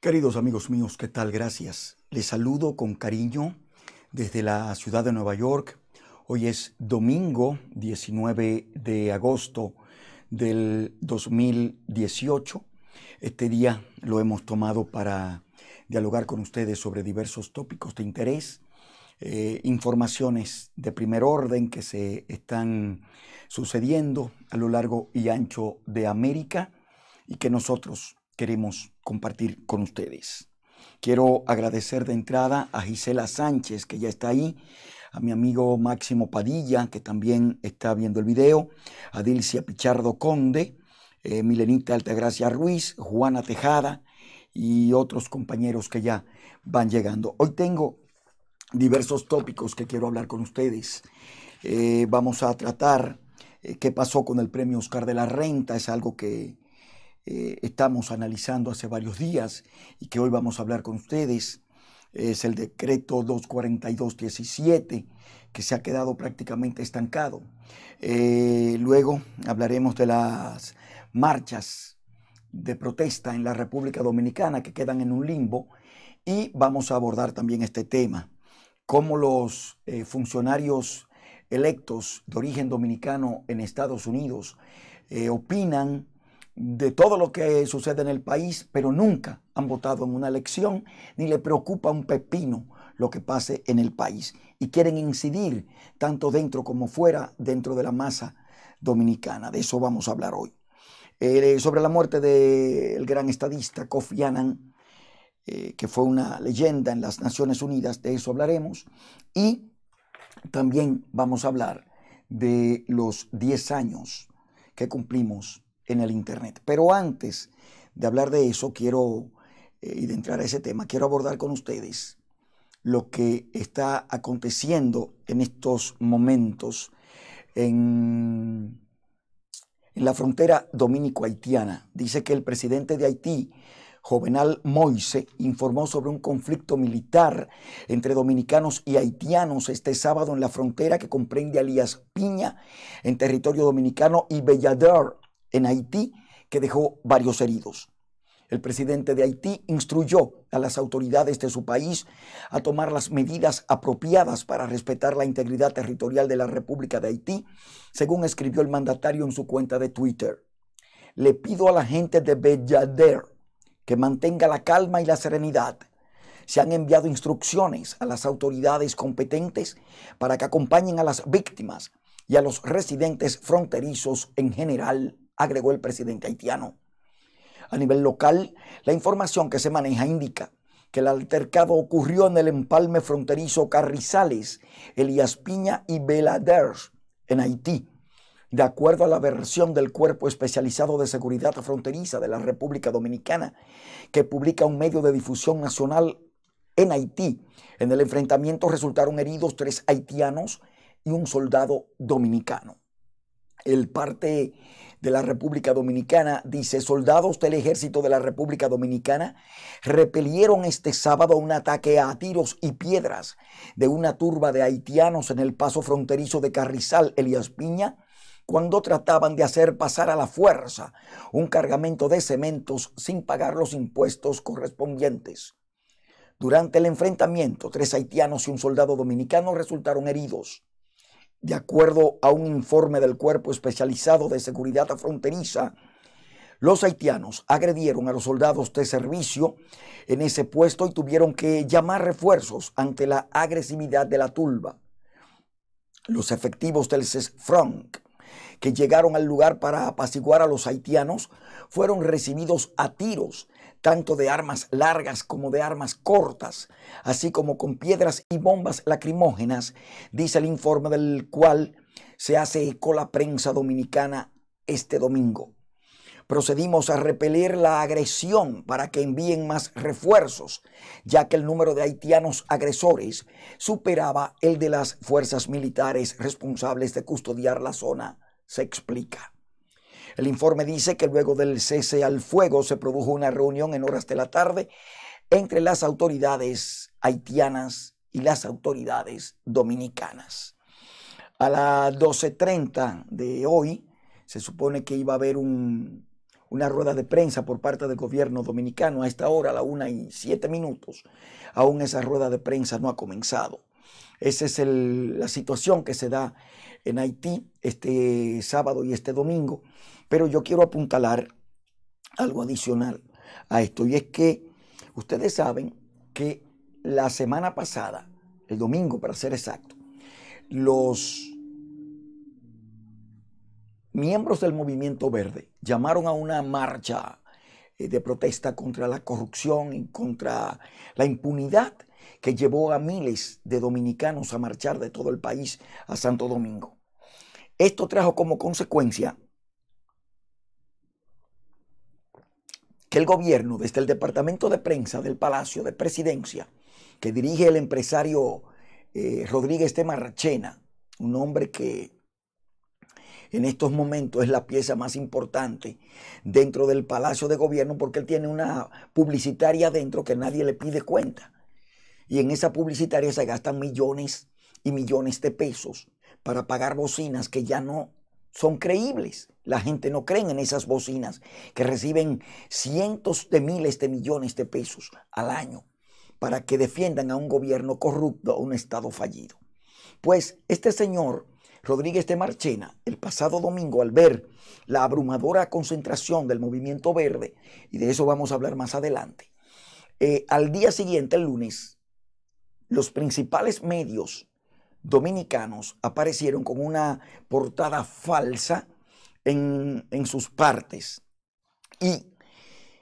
Queridos amigos míos, ¿qué tal? Gracias. Les saludo con cariño desde la ciudad de Nueva York. Hoy es domingo 19 de agosto del 2018. Este día lo hemos tomado para dialogar con ustedes sobre diversos tópicos de interés, eh, informaciones de primer orden que se están sucediendo a lo largo y ancho de América y que nosotros queremos compartir con ustedes. Quiero agradecer de entrada a Gisela Sánchez, que ya está ahí, a mi amigo Máximo Padilla, que también está viendo el video, a Dilcia Pichardo Conde, eh, Milenita Altagracia Ruiz, Juana Tejada y otros compañeros que ya van llegando. Hoy tengo diversos tópicos que quiero hablar con ustedes. Eh, vamos a tratar eh, qué pasó con el premio Oscar de la Renta, es algo que eh, estamos analizando hace varios días y que hoy vamos a hablar con ustedes. Es el decreto 242.17 que se ha quedado prácticamente estancado. Eh, luego hablaremos de las marchas de protesta en la República Dominicana que quedan en un limbo y vamos a abordar también este tema, cómo los eh, funcionarios electos de origen dominicano en Estados Unidos opinan de todo lo que sucede en el país, pero nunca han votado en una elección ni le preocupa un pepino lo que pase en el país y quieren incidir tanto dentro como fuera dentro de la masa dominicana. De eso vamos a hablar hoy. Eh, sobre la muerte del gran estadista Kofi Annan, eh, que fue una leyenda en las Naciones Unidas, de eso hablaremos. Y también vamos a hablar de los 10 años que cumplimos en el Internet. Pero antes de hablar de eso, quiero, eh, y de entrar a ese tema, quiero abordar con ustedes lo que está aconteciendo en estos momentos en, la frontera dominico-haitiana. Dice que el presidente de Haití, Jovenal Moise, informó sobre un conflicto militar entre dominicanos y haitianos este sábado en la frontera que comprende Alías Piña en territorio dominicano y Belladur en Haití que dejó varios heridos. El presidente de Haití instruyó a las autoridades de su país a tomar las medidas apropiadas para respetar la integridad territorial de la República de Haití, según escribió el mandatario en su cuenta de Twitter. Le pido a la gente de Bellader que mantenga la calma y la serenidad. Se han enviado instrucciones a las autoridades competentes para que acompañen a las víctimas y a los residentes fronterizos en general agregó el presidente haitiano. A nivel local, la información que se maneja indica que el altercado ocurrió en el empalme fronterizo Carrizales, Elías Piña y Belader, en Haití, de acuerdo a la versión del Cuerpo Especializado de Seguridad Fronteriza de la República Dominicana, que publica un medio de difusión nacional en Haití. En el enfrentamiento resultaron heridos tres haitianos y un soldado dominicano. El parte de la República Dominicana, dice, soldados del ejército de la República Dominicana repelieron este sábado un ataque a tiros y piedras de una turba de haitianos en el paso fronterizo de Carrizal, Elías Piña, cuando trataban de hacer pasar a la fuerza un cargamento de cementos sin pagar los impuestos correspondientes. Durante el enfrentamiento, tres haitianos y un soldado dominicano resultaron heridos de acuerdo a un informe del Cuerpo Especializado de Seguridad Fronteriza, los haitianos agredieron a los soldados de servicio en ese puesto y tuvieron que llamar refuerzos ante la agresividad de la tulba. Los efectivos del CESFRONC, que llegaron al lugar para apaciguar a los haitianos, fueron recibidos a tiros tanto de armas largas como de armas cortas, así como con piedras y bombas lacrimógenas, dice el informe del cual se hace eco la prensa dominicana este domingo. Procedimos a repeler la agresión para que envíen más refuerzos, ya que el número de haitianos agresores superaba el de las fuerzas militares responsables de custodiar la zona, se explica. El informe dice que luego del cese al fuego se produjo una reunión en horas de la tarde entre las autoridades haitianas y las autoridades dominicanas. A las 12.30 de hoy se supone que iba a haber una rueda de prensa por parte del gobierno dominicano. A esta hora, a la una y siete minutos, aún esa rueda de prensa no ha comenzado. Esa es la situación que se da en Haití este sábado y este domingo. Pero yo quiero apuntalar algo adicional a esto y es que ustedes saben que la semana pasada, el domingo para ser exacto, los miembros del movimiento verde llamaron a una marcha eh, de protesta contra la corrupción y contra la impunidad que llevó a miles de dominicanos a marchar de todo el país a Santo Domingo. Esto trajo como consecuencia que el gobierno, desde el departamento de prensa del Palacio de Presidencia, que dirige el empresario eh, Rodríguez de Marrachena, un hombre que en estos momentos es la pieza más importante dentro del Palacio de Gobierno porque él tiene una publicitaria dentro que nadie le pide cuenta. Y en esa publicitaria se gastan millones y millones de pesos para pagar bocinas que ya no son creíbles. La gente no cree en esas bocinas que reciben cientos de miles de millones de pesos al año para que defiendan a un gobierno corrupto, a un Estado fallido. Pues este señor Rodríguez de Marchena, el pasado domingo, al ver la abrumadora concentración del movimiento verde, y de eso vamos a hablar más adelante, eh, al día siguiente, el lunes, los principales medios dominicanos aparecieron con una portada falsa en, sus partes y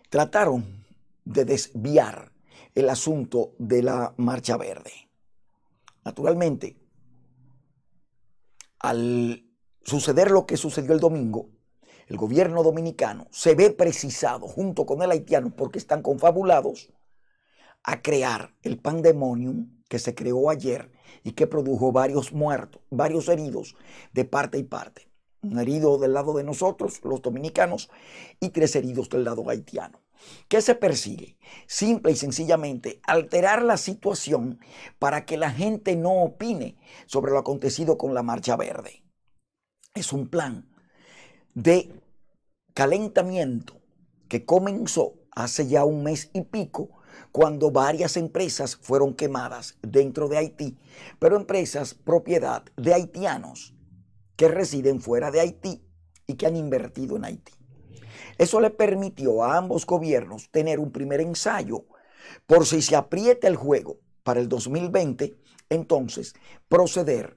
trataron de desviar el asunto de la Marcha Verde. Naturalmente, al suceder lo que sucedió el domingo, el gobierno dominicano se ve precisado junto con el haitiano porque están confabulados a crear el pandemonium que se creó ayer y que produjo varios muertos, varios heridos de parte y parte. Un herido del lado de nosotros, los dominicanos, y tres heridos del lado haitiano. ¿Qué se persigue? Simple y sencillamente alterar la situación para que la gente no opine sobre lo acontecido con la Marcha Verde. Es un plan de calentamiento que comenzó hace ya un mes y pico cuando varias empresas fueron quemadas dentro de Haití, pero empresas propiedad de haitianos que residen fuera de Haití y que han invertido en Haití. Eso le permitió a ambos gobiernos tener un primer ensayo por si se aprieta el juego para el 2020, entonces proceder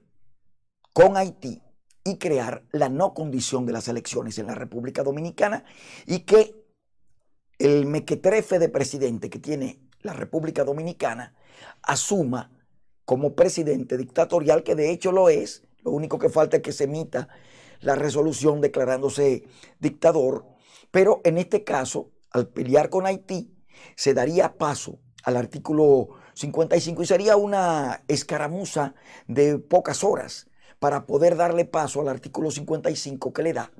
con Haití y crear la no condición de las elecciones en la República Dominicana y que el mequetrefe de presidente que tiene la República Dominicana asuma como presidente dictatorial, que de hecho lo es, lo único que falta es que se emita la resolución declarándose dictador, pero en este caso, al pelear con Haití, se daría paso al artículo 55 y sería una escaramuza de pocas horas para poder darle paso al artículo 55 que le da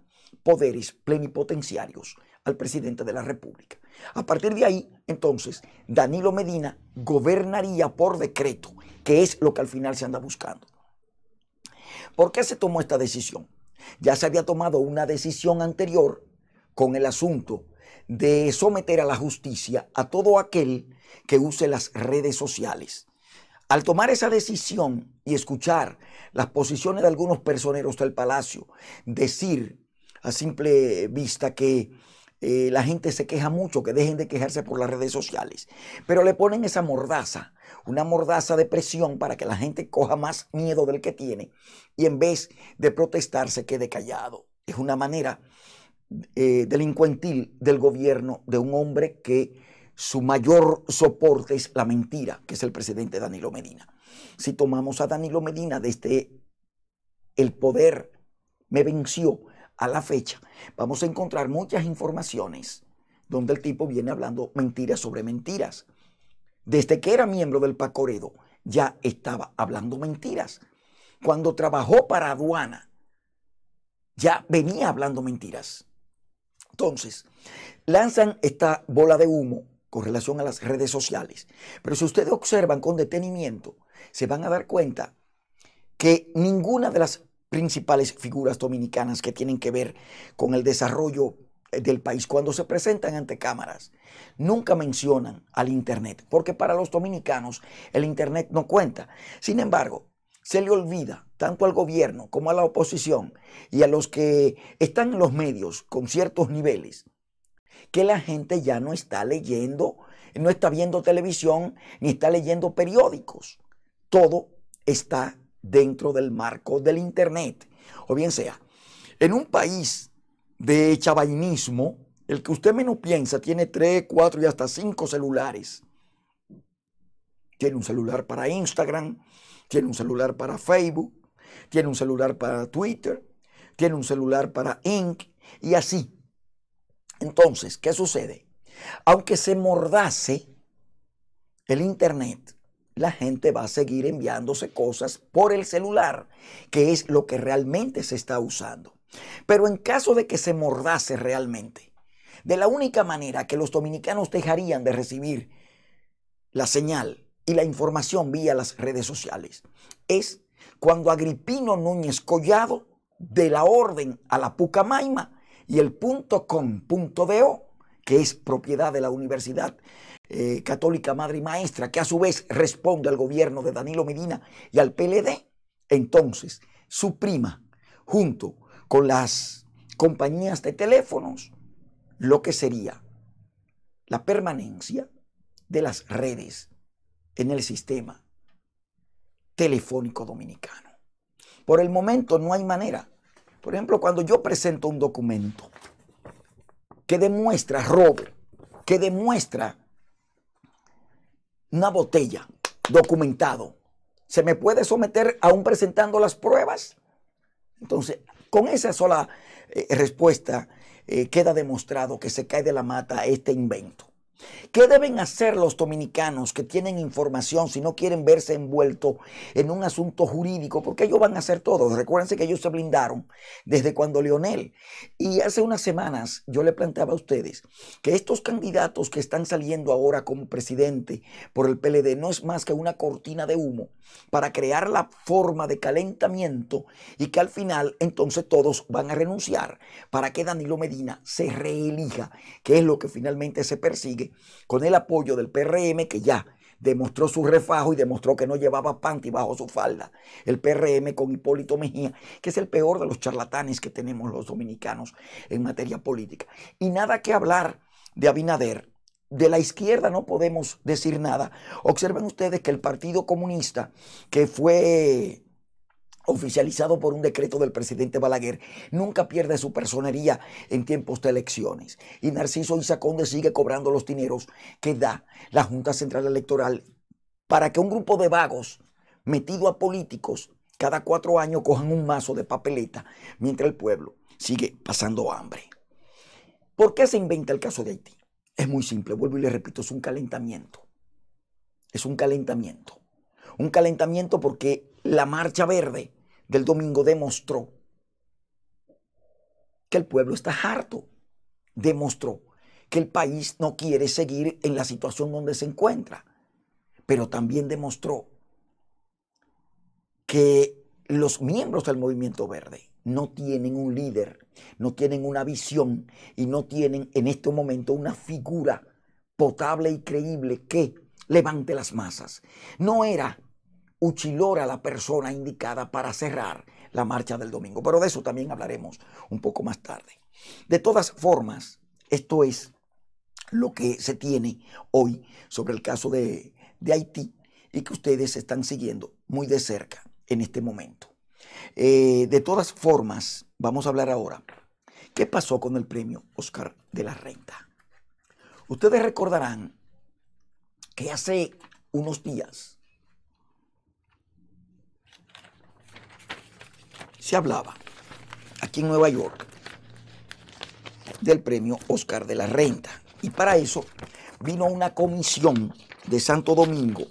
poderes plenipotenciarios al presidente de la República. A partir de ahí, entonces, Danilo Medina gobernaría por decreto, que es lo que al final se anda buscando. ¿Por qué se tomó esta decisión? Ya se había tomado una decisión anterior con el asunto de someter a la justicia a todo aquel que use las redes sociales. Al tomar esa decisión y escuchar las posiciones de algunos personeros del palacio decir a simple vista que eh, la gente se queja mucho, que dejen de quejarse por las redes sociales. Pero le ponen esa mordaza, una mordaza de presión para que la gente coja más miedo del que tiene y en vez de protestar se quede callado. Es una manera eh, delincuentil del gobierno de un hombre que su mayor soporte es la mentira, que es el presidente Danilo Medina. Si tomamos a Danilo Medina desde este, el poder, me venció a la fecha, vamos a encontrar muchas informaciones donde el tipo viene hablando mentiras sobre mentiras. Desde que era miembro del Pacoredo, ya estaba hablando mentiras. Cuando trabajó para aduana, ya venía hablando mentiras. Entonces, lanzan esta bola de humo con relación a las redes sociales. Pero si ustedes observan con detenimiento, se van a dar cuenta que ninguna de las principales figuras dominicanas que tienen que ver con el desarrollo eh, del país cuando se presentan ante cámaras. Nunca mencionan al Internet, porque para los dominicanos el Internet no cuenta. Sin embargo, se le olvida tanto al gobierno como a la oposición y a los que están en los medios con ciertos niveles, que la gente ya no está leyendo, no está viendo televisión, ni está leyendo periódicos. Todo está dentro del marco del Internet. O bien sea, en un país de chavainismo, el que usted menos piensa tiene tres, cuatro y hasta cinco celulares. Tiene un celular para Instagram, tiene un celular para Facebook, tiene un celular para Twitter, tiene un celular para Inc. y así. Entonces, ¿qué sucede? Aunque se mordase el Internet, la gente va a seguir enviándose cosas por el celular, que es lo que realmente se está usando. Pero en caso de que se mordase realmente, de la única manera que los dominicanos dejarían de recibir la señal y la información vía las redes sociales es cuando Agripino Núñez Collado de la orden a la Pucamaima y el punto com punto que es propiedad de la universidad eh, católica madre y maestra, que a su vez responde al gobierno de Danilo Medina y al PLD, entonces suprima junto con las compañías de teléfonos, lo que sería la permanencia de las redes en el sistema telefónico dominicano. Por el momento no hay manera. Por ejemplo, cuando yo presento un documento que demuestra, robo, que demuestra una botella, documentado. ¿Se me puede someter aún presentando las pruebas? Entonces, con esa sola eh, respuesta eh, queda demostrado que se cae de la mata este invento. ¿Qué deben hacer los dominicanos que tienen información si no quieren verse envueltos en un asunto jurídico? Porque ellos van a hacer todo. Recuerden que ellos se blindaron desde cuando Leonel. Y hace unas semanas yo le planteaba a ustedes que estos candidatos que están saliendo ahora como presidente por el PLD no es más que una cortina de humo para crear la forma de calentamiento y que al final entonces todos van a renunciar para que Danilo Medina se reelija, que es lo que finalmente se persigue con el apoyo del PRM que ya demostró su refajo y demostró que no llevaba panty bajo su falda. El PRM con Hipólito Mejía, que es el peor de los charlatanes que tenemos los dominicanos en materia política. Y nada que hablar de Abinader. De la izquierda no podemos decir nada. Observen ustedes que el Partido Comunista, que fue oficializado por un decreto del presidente Balaguer, nunca pierde su personería en tiempos de elecciones. Y Narciso Isaconde sigue cobrando los dineros que da la Junta Central Electoral para que un grupo de vagos metido a políticos cada cuatro años cojan un mazo de papeleta mientras el pueblo sigue pasando hambre. ¿Por qué se inventa el caso de Haití? Es muy simple, vuelvo y le repito, es un calentamiento. Es un calentamiento. Un calentamiento porque la marcha verde del domingo demostró que el pueblo está harto, demostró que el país no quiere seguir en la situación donde se encuentra, pero también demostró que los miembros del movimiento verde no tienen un líder, no tienen una visión y no tienen en este momento una figura potable y creíble que levante las masas. No era Uchilora la persona indicada para cerrar la marcha del domingo. Pero de eso también hablaremos un poco más tarde. De todas formas, esto es lo que se tiene hoy sobre el caso de, Haití y que ustedes están siguiendo muy de cerca en este momento. Eh, de todas formas, vamos a hablar ahora. ¿Qué pasó con el premio Oscar de la Renta? Ustedes recordarán que hace unos días se hablaba aquí en Nueva York del premio Oscar de la Renta. Y para eso vino una comisión de Santo Domingo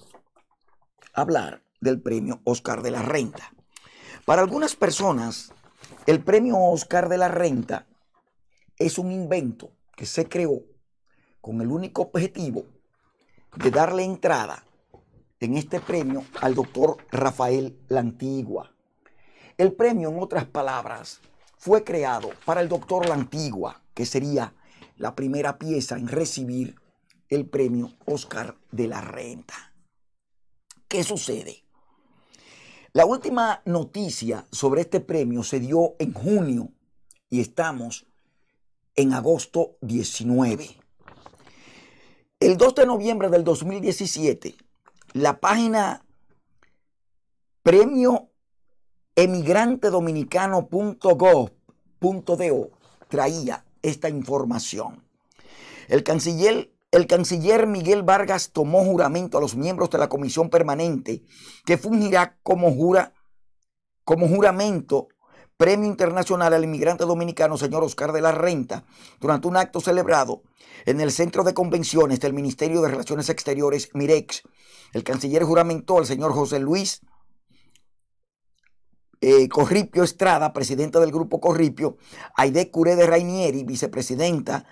a hablar del premio Oscar de la Renta. Para algunas personas, el premio Oscar de la Renta es un invento que se creó con el único objetivo de darle entrada en este premio al doctor Rafael Lantigua, el premio, en otras palabras, fue creado para el doctor La Antigua, que sería la primera pieza en recibir el premio Oscar de la Renta. ¿Qué sucede? La última noticia sobre este premio se dio en junio y estamos en agosto 19. El 2 de noviembre del 2017, la página Premio emigrantedominicano.gov.do traía esta información. El canciller, el canciller Miguel Vargas tomó juramento a los miembros de la comisión permanente que fungirá como, jura, como juramento Premio Internacional al Inmigrante Dominicano, señor Oscar de la Renta, durante un acto celebrado en el Centro de Convenciones del Ministerio de Relaciones Exteriores, MIREX. El canciller juramentó al señor José Luis eh, Corripio Estrada, presidenta del Grupo Corripio, Aide Curé de Rainieri, vicepresidenta,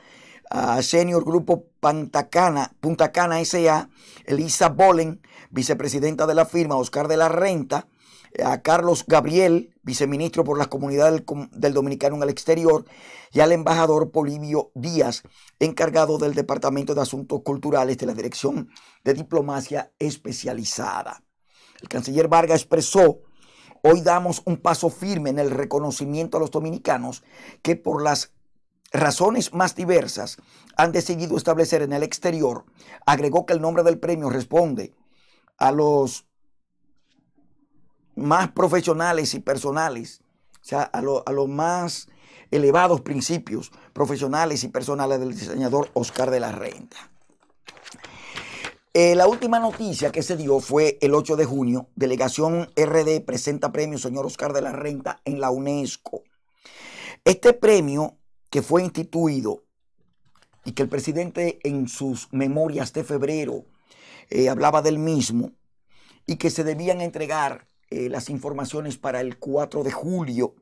a Senior Grupo Pantacana, Punta Cana S.A., Elisa Bolen, vicepresidenta de la firma, Oscar de la Renta, a Carlos Gabriel, viceministro por las comunidades del, del, dominicano en el exterior, y al embajador Polivio Díaz, encargado del Departamento de Asuntos Culturales de la Dirección de Diplomacia Especializada. El canciller Vargas expresó Hoy damos un paso firme en el reconocimiento a los dominicanos que por las razones más diversas han decidido establecer en el exterior. Agregó que el nombre del premio responde a los más profesionales y personales, o sea, a, los más elevados principios profesionales y personales del diseñador Oscar de la Renta. Eh, la última noticia que se dio fue el 8 de junio. Delegación RD presenta premio señor Oscar de la Renta en la UNESCO. Este premio que fue instituido y que el presidente en sus memorias de febrero eh, hablaba del mismo y que se debían entregar eh, las informaciones para el 4 de julio,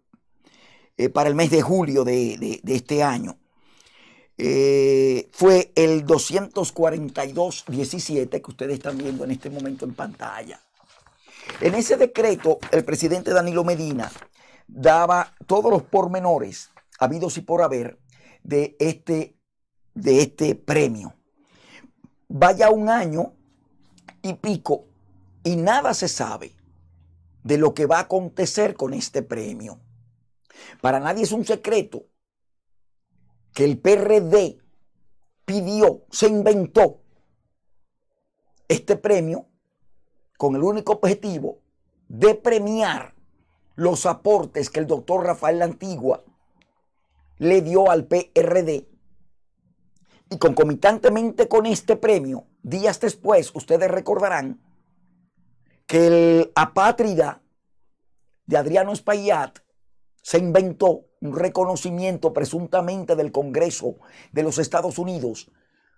para el mes de julio de este año. Eh, fue el 242-17 que ustedes están viendo en este momento en pantalla. En ese decreto, el presidente Danilo Medina daba todos los pormenores habidos y por haber de este, de este premio. Vaya un año y pico y nada se sabe de lo que va a acontecer con este premio. Para nadie es un secreto que el PRD pidió, se inventó este premio con el único objetivo de premiar los aportes que el doctor Rafael Antigua le dio al PRD. Y concomitantemente con este premio, días después, ustedes recordarán que el apátrida de Adriano Espaillat se inventó un reconocimiento presuntamente del Congreso de los Estados Unidos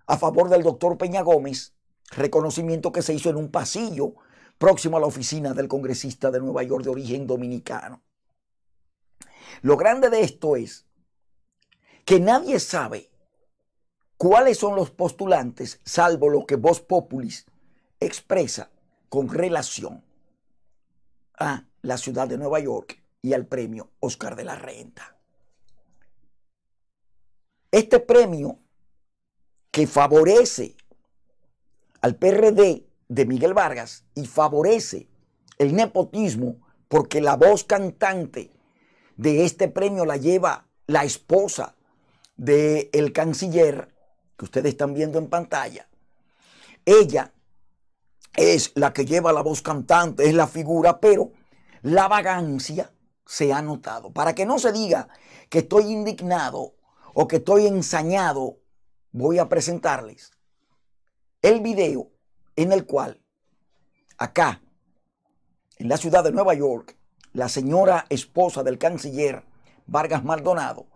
a favor del doctor Peña Gómez, reconocimiento que se hizo en un pasillo próximo a la oficina del congresista de Nueva York de origen dominicano. Lo grande de esto es que nadie sabe cuáles son los postulantes, salvo lo que Vos Populis expresa con relación a la ciudad de Nueva York y al premio Oscar de la Renta. Este premio que favorece al PRD de Miguel Vargas y favorece el nepotismo porque la voz cantante de este premio la lleva la esposa del el canciller que ustedes están viendo en pantalla. Ella es la que lleva la voz cantante, es la figura, pero la vagancia se ha notado. Para que no se diga que estoy indignado o que estoy ensañado, voy a presentarles el video en el cual acá, en la ciudad de Nueva York, la señora esposa del canciller Vargas Maldonado,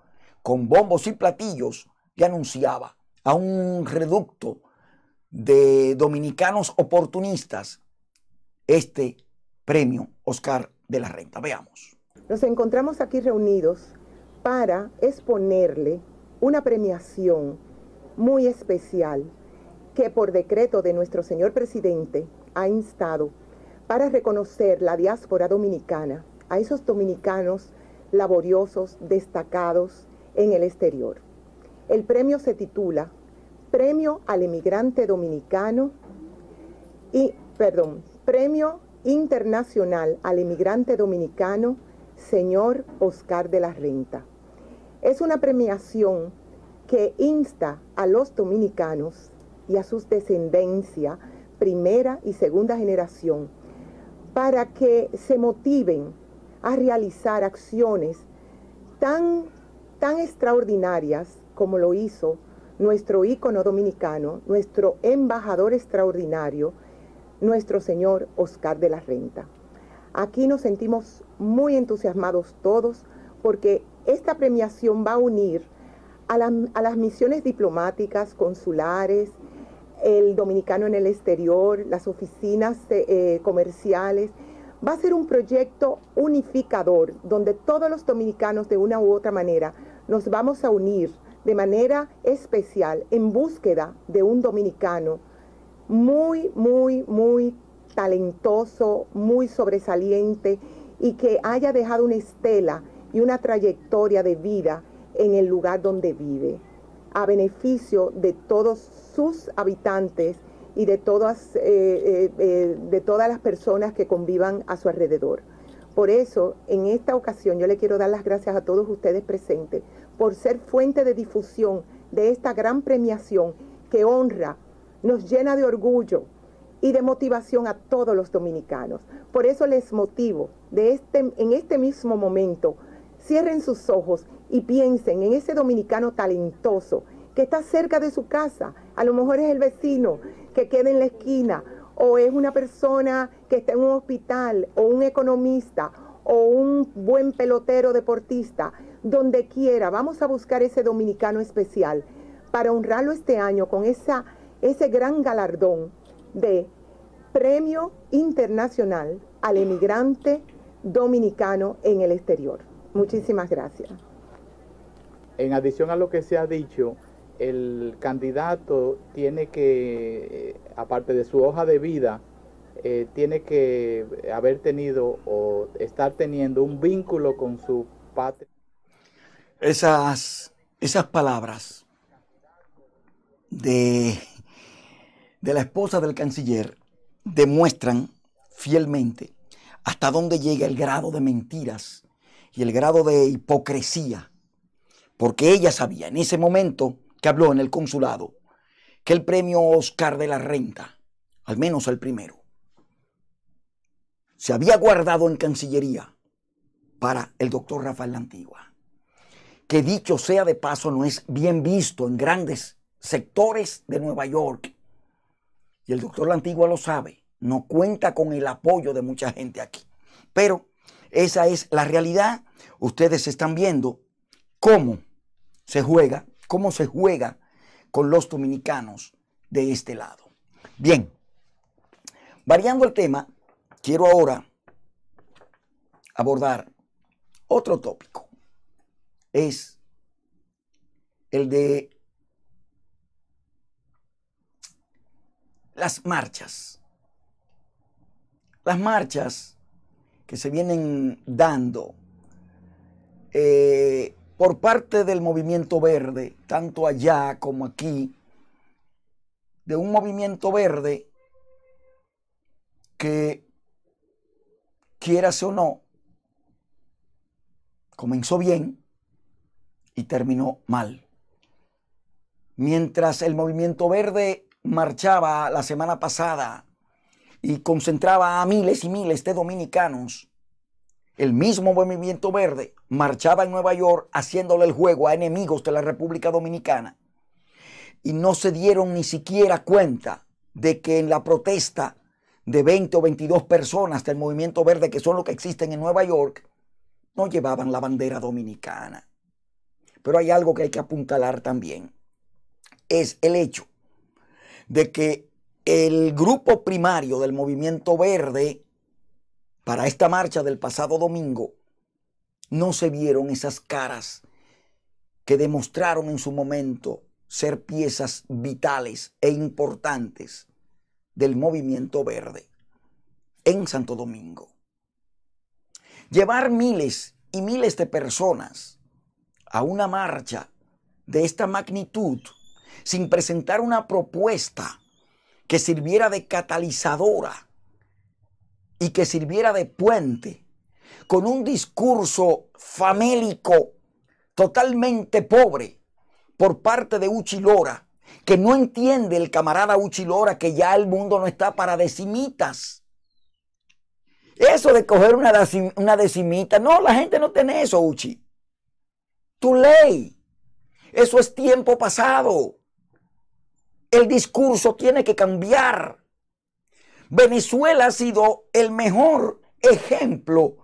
con bombos y platillos, le anunciaba a un reducto de dominicanos oportunistas este premio Oscar de la Renta. Veamos. Nos encontramos aquí reunidos para exponerle una premiación muy especial que por decreto de nuestro señor presidente ha instado para reconocer la diáspora dominicana, a esos dominicanos laboriosos, destacados en el exterior. El premio se titula Premio al Emigrante Dominicano y, perdón, Premio Internacional al Emigrante Dominicano señor Oscar de la Renta. Es una premiación que insta a los dominicanos y a sus descendencia, primera y segunda generación, para que se motiven a realizar acciones tan, tan extraordinarias como lo hizo nuestro ícono dominicano, nuestro embajador extraordinario, nuestro señor Oscar de la Renta. Aquí nos sentimos muy entusiasmados todos porque esta premiación va a unir a, las misiones diplomáticas, consulares, el dominicano en el exterior, las oficinas eh, eh, comerciales. Va a ser un proyecto unificador donde todos los dominicanos de una u otra manera nos vamos a unir de manera especial en búsqueda de un dominicano muy, muy, muy talentoso, muy sobresaliente y que haya dejado una estela y una trayectoria de vida en el lugar donde vive, a beneficio de todos sus habitantes y de todas, eh, eh, eh, de todas las personas que convivan a su alrededor. Por eso, en esta ocasión, yo le quiero dar las gracias a todos ustedes presentes por ser fuente de difusión de esta gran premiación que honra, nos llena de orgullo, y de motivación a todos los dominicanos. Por eso les motivo de este, en este mismo momento, cierren sus ojos y piensen en ese dominicano talentoso que está cerca de su casa, a lo mejor es el vecino que queda en la esquina, o es una persona que está en un hospital, o un economista, o un buen pelotero deportista, donde quiera, vamos a buscar ese dominicano especial para honrarlo este año con ese gran galardón de Premio Internacional al Emigrante Dominicano en el Exterior. Muchísimas gracias. En adición a lo que se ha dicho, el candidato tiene que, eh, aparte de su hoja de vida, eh, tiene que haber tenido o estar teniendo un vínculo con su patria. Esas, esas palabras de de la esposa del canciller demuestran fielmente hasta dónde llega el grado de mentiras y el grado de hipocresía, porque ella sabía en ese momento que habló en el consulado que el premio Oscar de la Renta, al menos el primero, se había guardado en Cancillería para el doctor Rafael Antigua, que dicho sea de paso no es bien visto en grandes sectores de Nueva York y el doctor La Antigua lo sabe, no cuenta con el apoyo de mucha gente aquí. Pero esa es la realidad. Ustedes están viendo cómo se juega, cómo se juega con los dominicanos de este lado. Bien, variando el tema, quiero ahora abordar otro tópico. Es el de las marchas. Las marchas que se vienen dando eh, por parte del movimiento verde, tanto allá como aquí, de un movimiento verde que, quieras o no, comenzó bien y terminó mal. Mientras el movimiento verde marchaba la semana pasada y concentraba a miles y miles de dominicanos. El mismo movimiento verde marchaba en Nueva York haciéndole el juego a enemigos de la República Dominicana. Y no se dieron ni siquiera cuenta de que en la protesta de 20 o 22 personas del movimiento verde, que son los que existen en Nueva York, no llevaban la bandera dominicana. Pero hay algo que hay que apuntalar también. Es el hecho de que el grupo primario del movimiento verde para esta marcha del pasado domingo no se vieron esas caras que demostraron en su momento ser piezas vitales e importantes del movimiento verde en Santo Domingo. Llevar miles y miles de personas a una marcha de esta magnitud sin presentar una propuesta que sirviera de catalizadora y que sirviera de puente, con un discurso famélico totalmente pobre por parte de Uchi Lora, que no entiende el camarada Uchi Lora que ya el mundo no está para decimitas. Eso de coger una, una decimita, no, la gente no tiene eso, Uchi. Tu ley, eso es tiempo pasado. El discurso tiene que cambiar. Venezuela ha sido el mejor ejemplo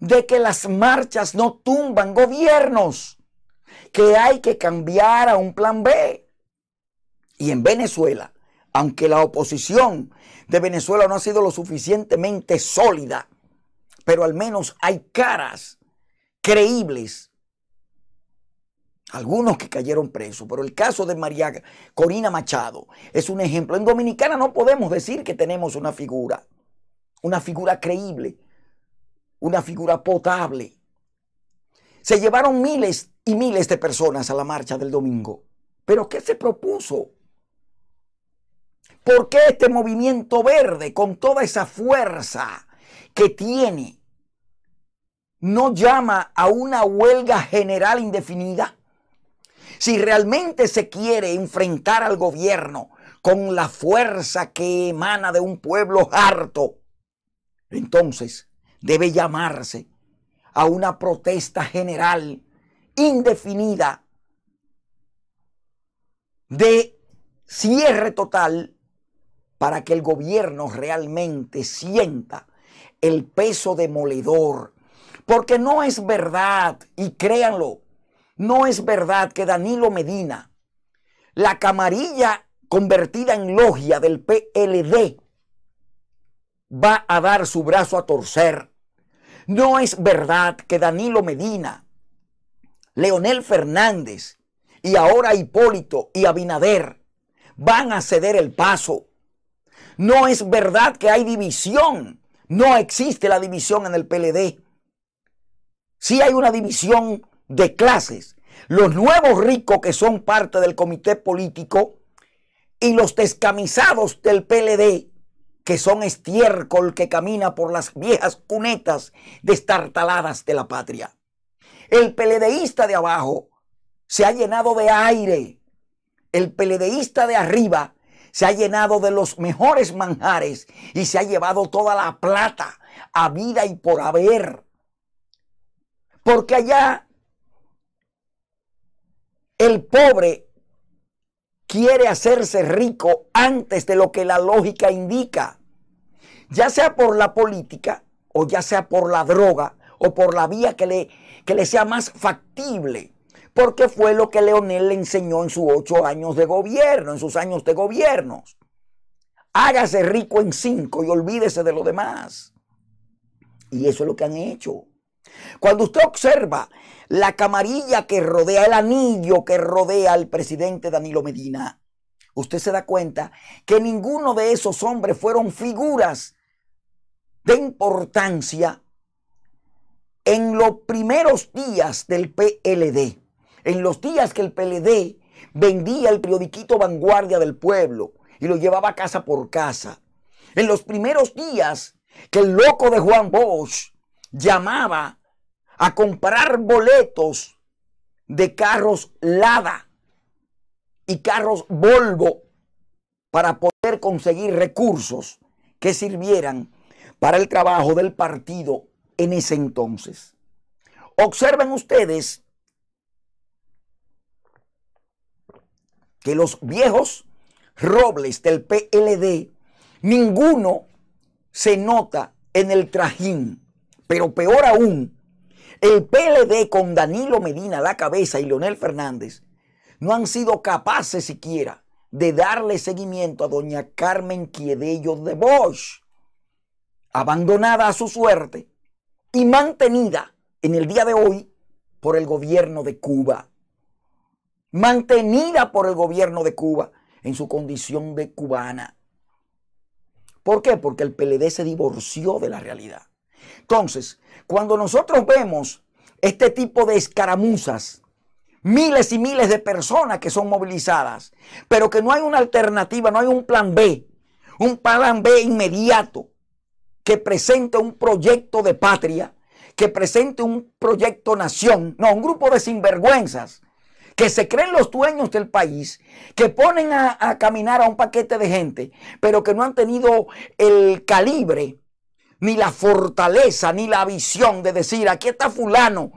de que las marchas no tumban gobiernos, que hay que cambiar a un plan B. Y en Venezuela, aunque la oposición de Venezuela no ha sido lo suficientemente sólida, pero al menos hay caras creíbles algunos que cayeron presos, pero el caso de María Corina Machado es un ejemplo. En Dominicana no podemos decir que tenemos una figura, una figura creíble, una figura potable. Se llevaron miles y miles de personas a la marcha del domingo. ¿Pero qué se propuso? ¿Por qué este movimiento verde con toda esa fuerza que tiene no llama a una huelga general indefinida? Si realmente se quiere enfrentar al gobierno con la fuerza que emana de un pueblo harto, entonces debe llamarse a una protesta general indefinida de cierre total para que el gobierno realmente sienta el peso demoledor. Porque no es verdad, y créanlo, no es verdad que Danilo Medina, la camarilla convertida en logia del PLD, va a dar su brazo a torcer. No es verdad que Danilo Medina, Leonel Fernández y ahora Hipólito y Abinader van a ceder el paso. No es verdad que hay división. No existe la división en el PLD. Sí hay una división de clases, los nuevos ricos que son parte del comité político y los descamisados del PLD, que son estiércol que camina por las viejas cunetas destartaladas de la patria. El peledeísta de abajo se ha llenado de aire. El peledeísta de arriba se ha llenado de los mejores manjares y se ha llevado toda la plata a vida y por haber. Porque allá el pobre quiere hacerse rico antes de lo que la lógica indica, ya sea por la política o ya sea por la droga o por la vía que le, que le sea más factible, porque fue lo que Leonel le enseñó en sus ocho años de gobierno, en sus años de gobiernos. Hágase rico en cinco y olvídese de lo demás. Y eso es lo que han hecho. Cuando usted observa la camarilla que rodea, el anillo que rodea al presidente Danilo Medina. Usted se da cuenta que ninguno de esos hombres fueron figuras de importancia en los primeros días del PLD, en los días que el PLD vendía el periodiquito Vanguardia del Pueblo y lo llevaba casa por casa, en los primeros días que el loco de Juan Bosch llamaba a comprar boletos de carros Lada y carros Volvo para poder conseguir recursos que sirvieran para el trabajo del partido en ese entonces. Observen ustedes que los viejos robles del PLD, ninguno se nota en el trajín, pero peor aún, el PLD con Danilo Medina a la cabeza y Leonel Fernández no han sido capaces siquiera de darle seguimiento a doña Carmen Quiedello de Bosch, abandonada a su suerte y mantenida en el día de hoy por el gobierno de Cuba. Mantenida por el gobierno de Cuba en su condición de cubana. ¿Por qué? Porque el PLD se divorció de la realidad. Entonces, cuando nosotros vemos este tipo de escaramuzas, miles y miles de personas que son movilizadas, pero que no hay una alternativa, no hay un plan B, un plan B inmediato que presente un proyecto de patria, que presente un proyecto nación, no, un grupo de sinvergüenzas que se creen los dueños del país, que ponen a, caminar a un paquete de gente, pero que no han tenido el calibre ni la fortaleza, ni la visión de decir, aquí está fulano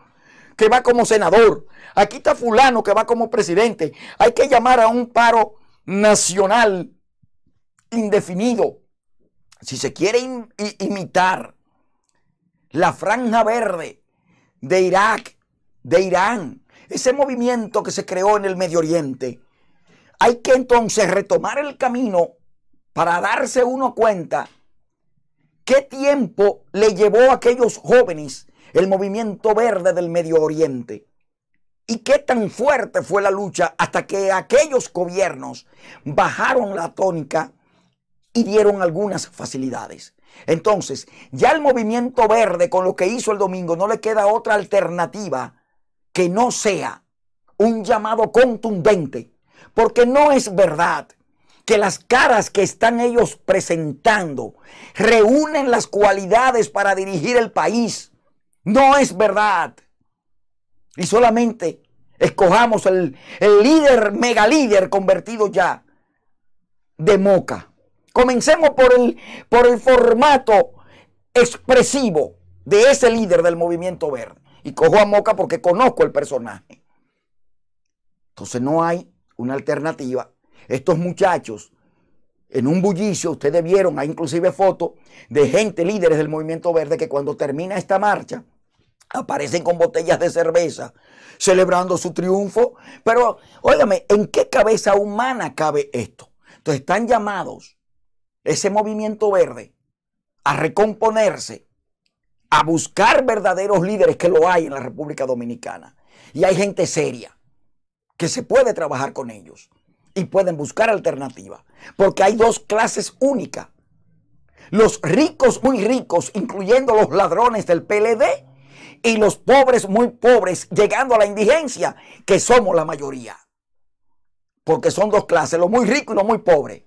que va como senador, aquí está fulano que va como presidente. Hay que llamar a un paro nacional indefinido. Si se quiere imitar la franja verde de Irak, de Irán, ese movimiento que se creó en el Medio Oriente, hay que entonces retomar el camino para darse uno cuenta ¿Qué tiempo le llevó a aquellos jóvenes el movimiento verde del Medio Oriente? ¿Y qué tan fuerte fue la lucha hasta que aquellos gobiernos bajaron la tónica y dieron algunas facilidades? Entonces, ya el movimiento verde con lo que hizo el domingo no le queda otra alternativa que no sea un llamado contundente, porque no es verdad que las caras que están ellos presentando reúnen las cualidades para dirigir el país. No es verdad. Y solamente escojamos el, líder, mega líder convertido ya de Moca. Comencemos por el, por el formato expresivo de ese líder del movimiento verde. Y cojo a Moca porque conozco el personaje. Entonces no hay una alternativa estos muchachos, en un bullicio, ustedes vieron, hay inclusive fotos de gente, líderes del movimiento verde, que cuando termina esta marcha, aparecen con botellas de cerveza, celebrando su triunfo. Pero, óigame, ¿en qué cabeza humana cabe esto? Entonces están llamados ese movimiento verde a recomponerse, a buscar verdaderos líderes que lo hay en la República Dominicana. Y hay gente seria que se puede trabajar con ellos y pueden buscar alternativa. Porque hay dos clases únicas. Los ricos muy ricos, incluyendo los ladrones del PLD, y los pobres muy pobres, llegando a la indigencia, que somos la mayoría. Porque son dos clases, los muy ricos y los muy pobres.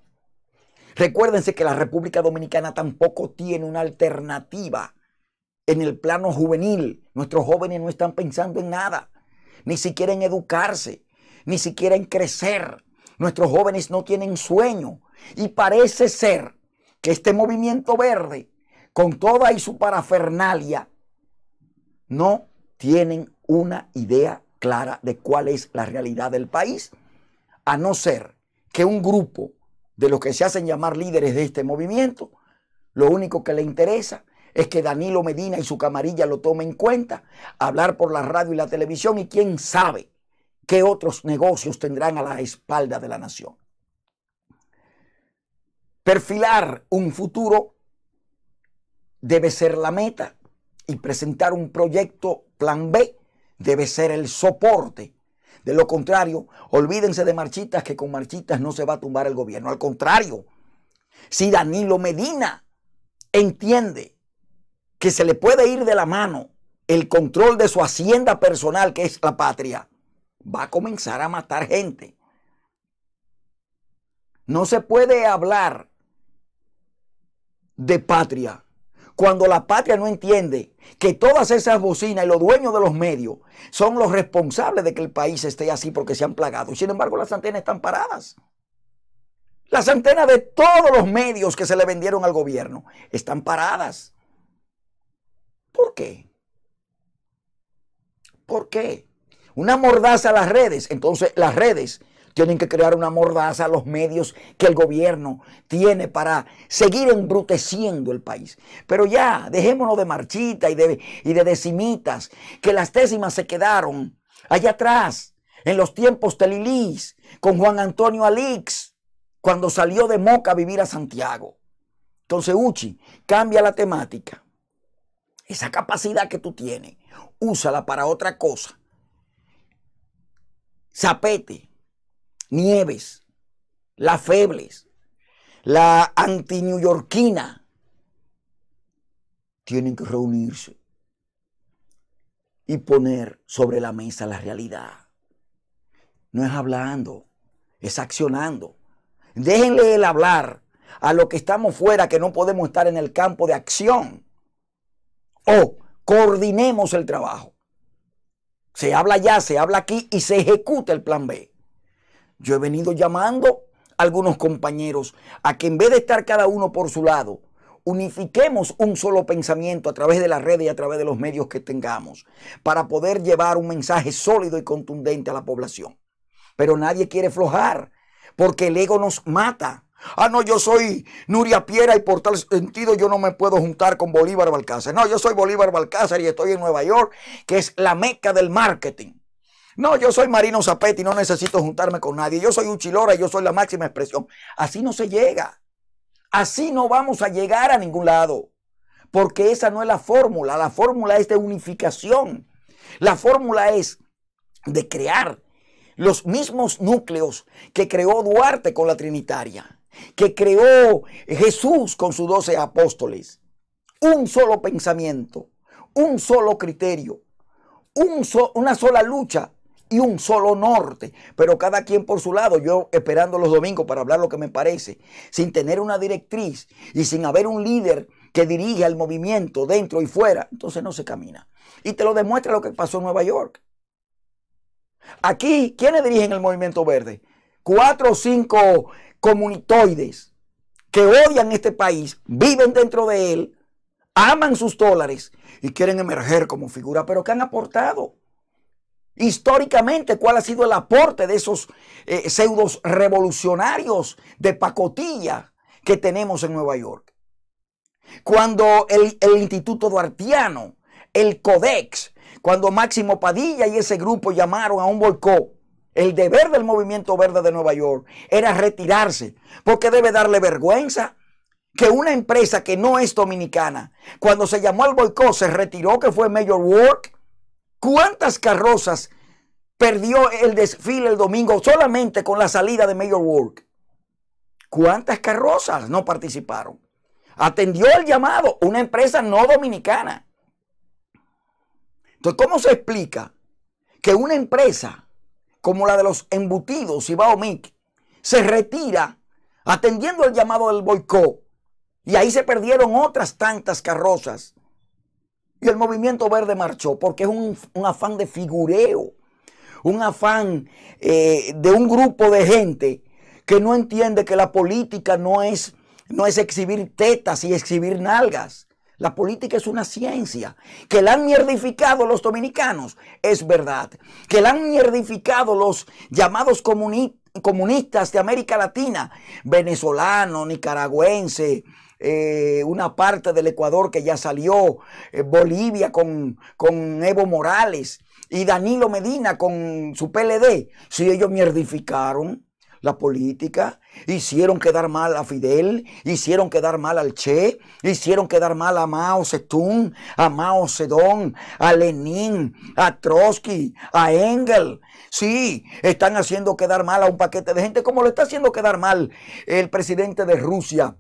Recuérdense que la República Dominicana tampoco tiene una alternativa en el plano juvenil. Nuestros jóvenes no están pensando en nada, ni siquiera en educarse, ni siquiera en crecer. Nuestros jóvenes no tienen sueño. Y parece ser que este movimiento verde, con toda y su parafernalia, no tienen una idea clara de cuál es la realidad del país, a no ser que un grupo de los que se hacen llamar líderes de este movimiento, lo único que le interesa es que Danilo Medina y su camarilla lo tomen en cuenta, hablar por la radio y la televisión y quién sabe ¿Qué otros negocios tendrán a la espalda de la nación? Perfilar un futuro debe ser la meta y presentar un proyecto plan B debe ser el soporte. De lo contrario, olvídense de marchitas que con marchitas no se va a tumbar el gobierno. Al contrario, si Danilo Medina entiende que se le puede ir de la mano el control de su hacienda personal, que es la patria, va a comenzar a matar gente. No se puede hablar de patria cuando la patria no entiende que todas esas bocinas y los dueños de los medios son los responsables de que el país esté así porque se han plagado. Y sin embargo, las antenas están paradas. Las antenas de todos los medios que se le vendieron al gobierno están paradas. ¿Por qué? ¿Por qué? Una mordaza a las redes. Entonces las redes tienen que crear una mordaza a los medios que el gobierno tiene para seguir embruteciendo el país. Pero ya, dejémonos de marchita y de, decimitas, que las décimas se quedaron allá atrás, en los tiempos de con Juan Antonio Alix, cuando salió de Moca a vivir a Santiago. Entonces, Uchi, cambia la temática. Esa capacidad que tú tienes, úsala para otra cosa Zapete, Nieves, la Febles, la anti-newyorkina, tienen que reunirse y poner sobre la mesa la realidad. No es hablando, es accionando. Déjenle el hablar a los que estamos fuera, que no podemos estar en el campo de acción. O coordinemos el trabajo. Se habla ya, se habla aquí y se ejecuta el plan B. Yo he venido llamando a algunos compañeros a que en vez de estar cada uno por su lado, unifiquemos un solo pensamiento a través de las redes y a través de los medios que tengamos para poder llevar un mensaje sólido y contundente a la población. Pero nadie quiere flojar porque el ego nos mata. Ah, no, yo soy Nuria Piera y por tal sentido yo no me puedo juntar con Bolívar Balcázar. No, yo soy Bolívar Balcázar y estoy en Nueva York, que es la meca del marketing. No, yo soy Marino Zapetti y no necesito juntarme con nadie. Yo soy Uchilora y yo soy la máxima expresión. Así no se llega. Así no vamos a llegar a ningún lado. Porque esa no es la fórmula. La fórmula es de unificación. La fórmula es de crear los mismos núcleos que creó Duarte con la Trinitaria que creó Jesús con sus doce apóstoles. Un solo pensamiento, un solo criterio, un una sola lucha y un solo norte, pero cada quien por su lado, yo esperando los domingos para hablar lo que me parece, sin tener una directriz y sin haber un líder que dirija el movimiento dentro y fuera, entonces no se camina. Y te lo demuestra lo que pasó en Nueva York. Aquí, ¿quiénes dirigen el movimiento verde? Cuatro o cinco comunitoides que odian este país, viven dentro de él, aman sus dólares y quieren emerger como figura, pero que han aportado históricamente cuál ha sido el aporte de esos eh, pseudos revolucionarios de pacotilla que tenemos en Nueva York. Cuando el, Instituto Duartiano, el Codex, cuando Máximo Padilla y ese grupo llamaron a un boicot el deber del movimiento verde de Nueva York era retirarse, porque debe darle vergüenza que una empresa que no es dominicana, cuando se llamó al boicot, se retiró, que fue Major Work. ¿Cuántas carrozas perdió el desfile el domingo solamente con la salida de Major Work? ¿Cuántas carrozas no participaron? Atendió el llamado una empresa no dominicana. Entonces, ¿cómo se explica que una empresa como la de los embutidos y Baomic, se retira atendiendo el llamado del boicot. Y ahí se perdieron otras tantas carrozas. Y el movimiento verde marchó porque es un, afán de figureo, un afán eh, de un grupo de gente que no entiende que la política no es, no es exhibir tetas y exhibir nalgas. La política es una ciencia. Que la han mierdificado los dominicanos, es verdad. Que la han mierdificado los llamados comunistas de América Latina, venezolano, nicaragüense, eh, una parte del Ecuador que ya salió, eh, Bolivia con, con Evo Morales y Danilo Medina con su PLD, si ellos mierdificaron la política, hicieron quedar mal a Fidel, hicieron quedar mal al Che, hicieron quedar mal a Mao Zedong, a Mao Zedong, a Lenin, a Trotsky, a Engel. Sí, están haciendo quedar mal a un paquete de gente como lo está haciendo quedar mal el presidente de Rusia.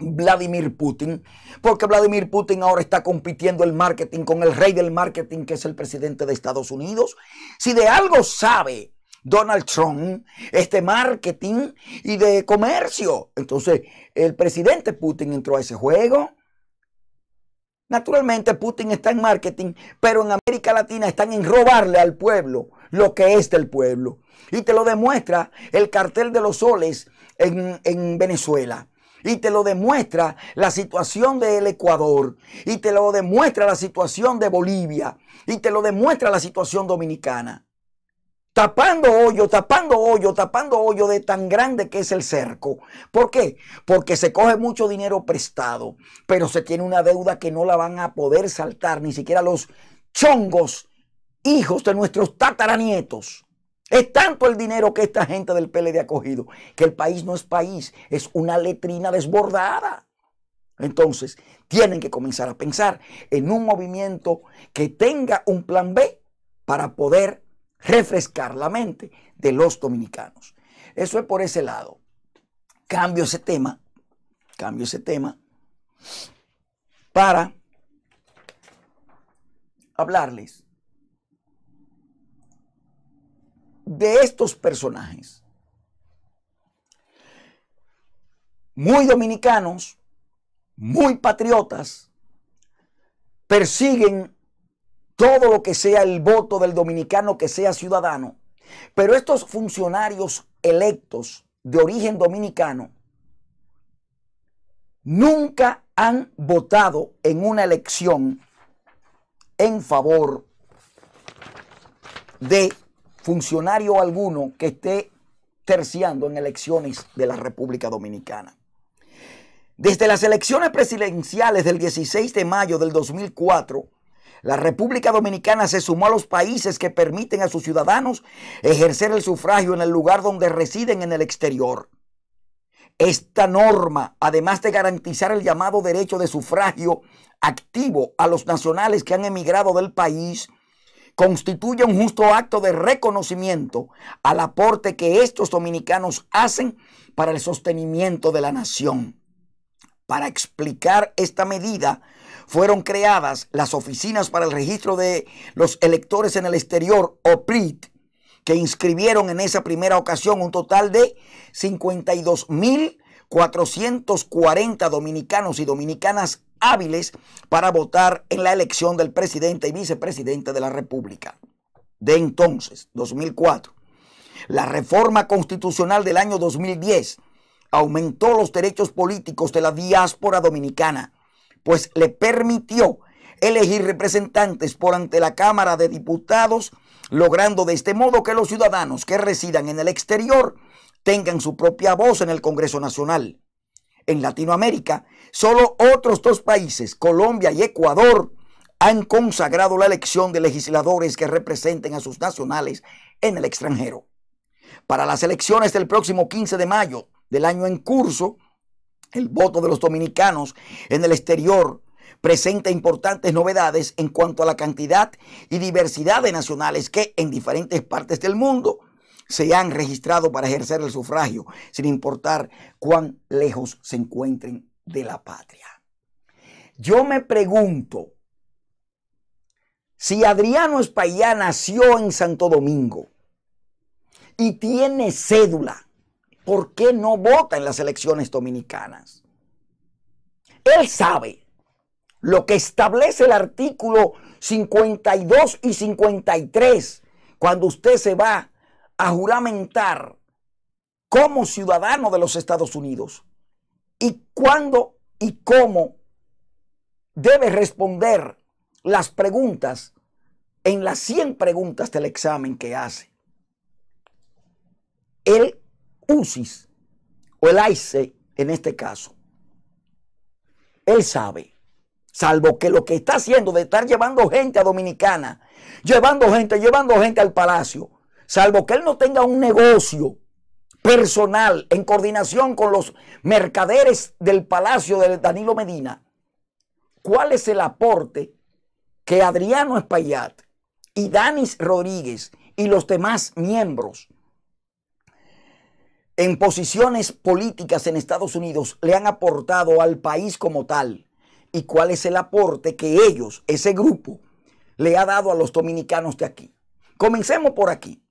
Vladimir Putin, porque Vladimir Putin ahora está compitiendo el marketing con el rey del marketing que es el presidente de Estados Unidos. Si de algo sabe Donald Trump, este marketing y de comercio. Entonces, el presidente Putin entró a ese juego. Naturalmente, Putin está en marketing, pero en América Latina están en robarle al pueblo lo que es del pueblo. Y te lo demuestra el cartel de los soles en, Venezuela. Y te lo demuestra la situación del Ecuador. Y te lo demuestra la situación de Bolivia. Y te lo demuestra la situación dominicana tapando hoyo, tapando hoyo, tapando hoyo de tan grande que es el cerco. ¿Por qué? Porque se coge mucho dinero prestado, pero se tiene una deuda que no la van a poder saltar, ni siquiera los chongos, hijos de nuestros tataranietos. Es tanto el dinero que esta gente del PLD ha cogido, que el país no es país, es una letrina desbordada. Entonces, tienen que comenzar a pensar en un movimiento que tenga un plan B para poder refrescar la mente de los dominicanos. Eso es por ese lado. Cambio ese tema, cambio ese tema para hablarles de estos personajes muy dominicanos, muy patriotas, persiguen todo lo que sea el voto del dominicano que sea ciudadano. Pero estos funcionarios electos de origen dominicano nunca han votado en una elección en favor de funcionario alguno que esté terciando en elecciones de la República Dominicana. Desde las elecciones presidenciales del 16 de mayo del 2004, la República Dominicana se sumó a los países que permiten a sus ciudadanos ejercer el sufragio en el lugar donde residen en el exterior. Esta norma, además de garantizar el llamado derecho de sufragio activo a los nacionales que han emigrado del país, constituye un justo acto de reconocimiento al aporte que estos dominicanos hacen para el sostenimiento de la nación. Para explicar esta medida, fueron creadas las oficinas para el registro de los electores en el exterior, OPRIT, que inscribieron en esa primera ocasión un total de 52.440 dominicanos y dominicanas hábiles para votar en la elección del presidente y vicepresidente de la República. De entonces, 2004. La reforma constitucional del año 2010 aumentó los derechos políticos de la diáspora dominicana pues le permitió elegir representantes por ante la Cámara de Diputados, logrando de este modo que los ciudadanos que residan en el exterior tengan su propia voz en el Congreso Nacional. En Latinoamérica, solo otros dos países, Colombia y Ecuador, han consagrado la elección de legisladores que representen a sus nacionales en el extranjero. Para las elecciones del próximo 15 de mayo del año en curso, el voto de los dominicanos en el exterior presenta importantes novedades en cuanto a la cantidad y diversidad de nacionales que en diferentes partes del mundo se han registrado para ejercer el sufragio, sin importar cuán lejos se encuentren de la patria. Yo me pregunto si Adriano Espaillá nació en Santo Domingo y tiene cédula ¿por qué no vota en las elecciones dominicanas? Él sabe lo que establece el artículo 52 y 53 cuando usted se va a juramentar como ciudadano de los Estados Unidos y cuándo y cómo debe responder las preguntas en las 100 preguntas del examen que hace. Él UCIS o el AICE en este caso. Él sabe, salvo que lo que está haciendo de estar llevando gente a Dominicana, llevando gente, llevando gente al palacio, salvo que él no tenga un negocio personal en coordinación con los mercaderes del palacio de Danilo Medina, ¿cuál es el aporte que Adriano Espaillat y Danis Rodríguez y los demás miembros en posiciones políticas en Estados Unidos le han aportado al país como tal y cuál es el aporte que ellos, ese grupo, le ha dado a los dominicanos de aquí. Comencemos por aquí.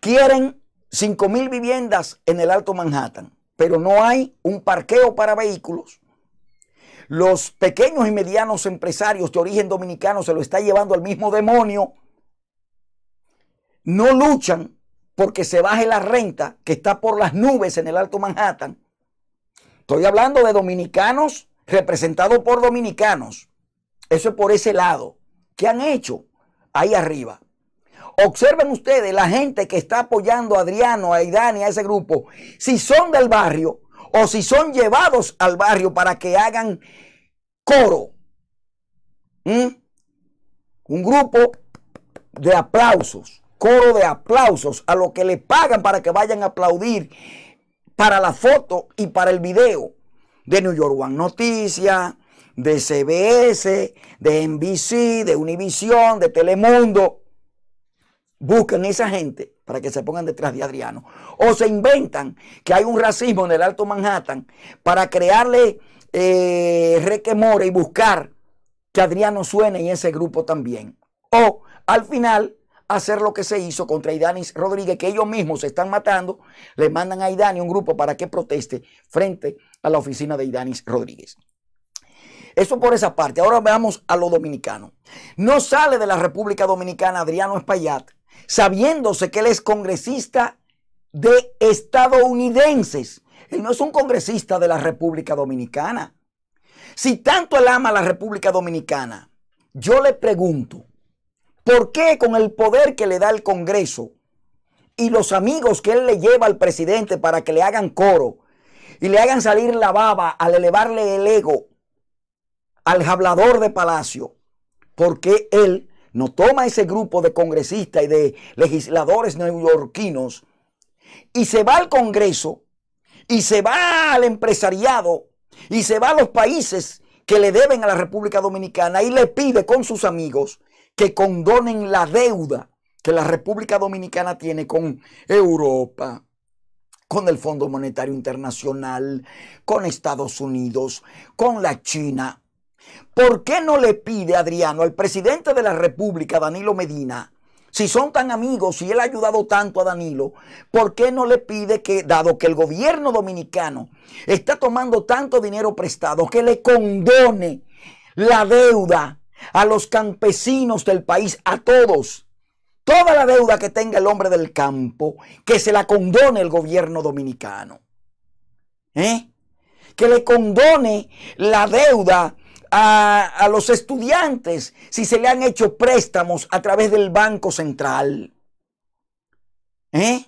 Quieren 5 mil viviendas en el Alto Manhattan, pero no hay un parqueo para vehículos. Los pequeños y medianos empresarios de origen dominicano se lo está llevando al mismo demonio. No luchan porque se baje la renta que está por las nubes en el Alto Manhattan. Estoy hablando de dominicanos representados por dominicanos. Eso es por ese lado. ¿Qué han hecho ahí arriba? Observen ustedes la gente que está apoyando a Adriano, a Idani, a ese grupo, si son del barrio o si son llevados al barrio para que hagan coro. Un grupo de aplausos coro de aplausos, a los que le pagan para que vayan a aplaudir para la foto y para el video de New York One Noticias, de CBS, de NBC, de Univisión, de Telemundo. Buscan esa gente para que se pongan detrás de Adriano. O se inventan que hay un racismo en el Alto Manhattan para crearle eh, requemora y buscar que Adriano suene en ese grupo también. O al final hacer lo que se hizo contra Idanis Rodríguez, que ellos mismos se están matando, le mandan a Idanis un grupo para que proteste frente a la oficina de Idanis Rodríguez. Eso por esa parte. Ahora vamos a lo dominicano No sale de la República Dominicana Adriano Espaillat, sabiéndose que él es congresista de estadounidenses. Él no es un congresista de la República Dominicana. Si tanto él ama a la República Dominicana, yo le pregunto, ¿Por qué con el poder que le da el Congreso y los amigos que él le lleva al presidente para que le hagan coro y le hagan salir la baba al elevarle el ego al hablador de palacio? ¿Por qué él no toma ese grupo de congresistas y de legisladores neoyorquinos y se va al Congreso y se va al empresariado y se va a los países que le deben a la República Dominicana y le pide con sus amigos que condonen la deuda que la República Dominicana tiene con Europa, con el Fondo Monetario Internacional, con Estados Unidos, con la China. ¿Por qué no le pide Adriano al presidente de la República, Danilo Medina, si son tan amigos, y él ha ayudado tanto a Danilo, ¿por qué no le pide que, dado que el gobierno dominicano está tomando tanto dinero prestado, que le condone la deuda a los campesinos del país, a todos. Toda la deuda que tenga el hombre del campo, que se la condone el gobierno dominicano. ¿Eh? Que le condone la deuda a, a, los estudiantes si se le han hecho préstamos a través del Banco Central. ¿Eh?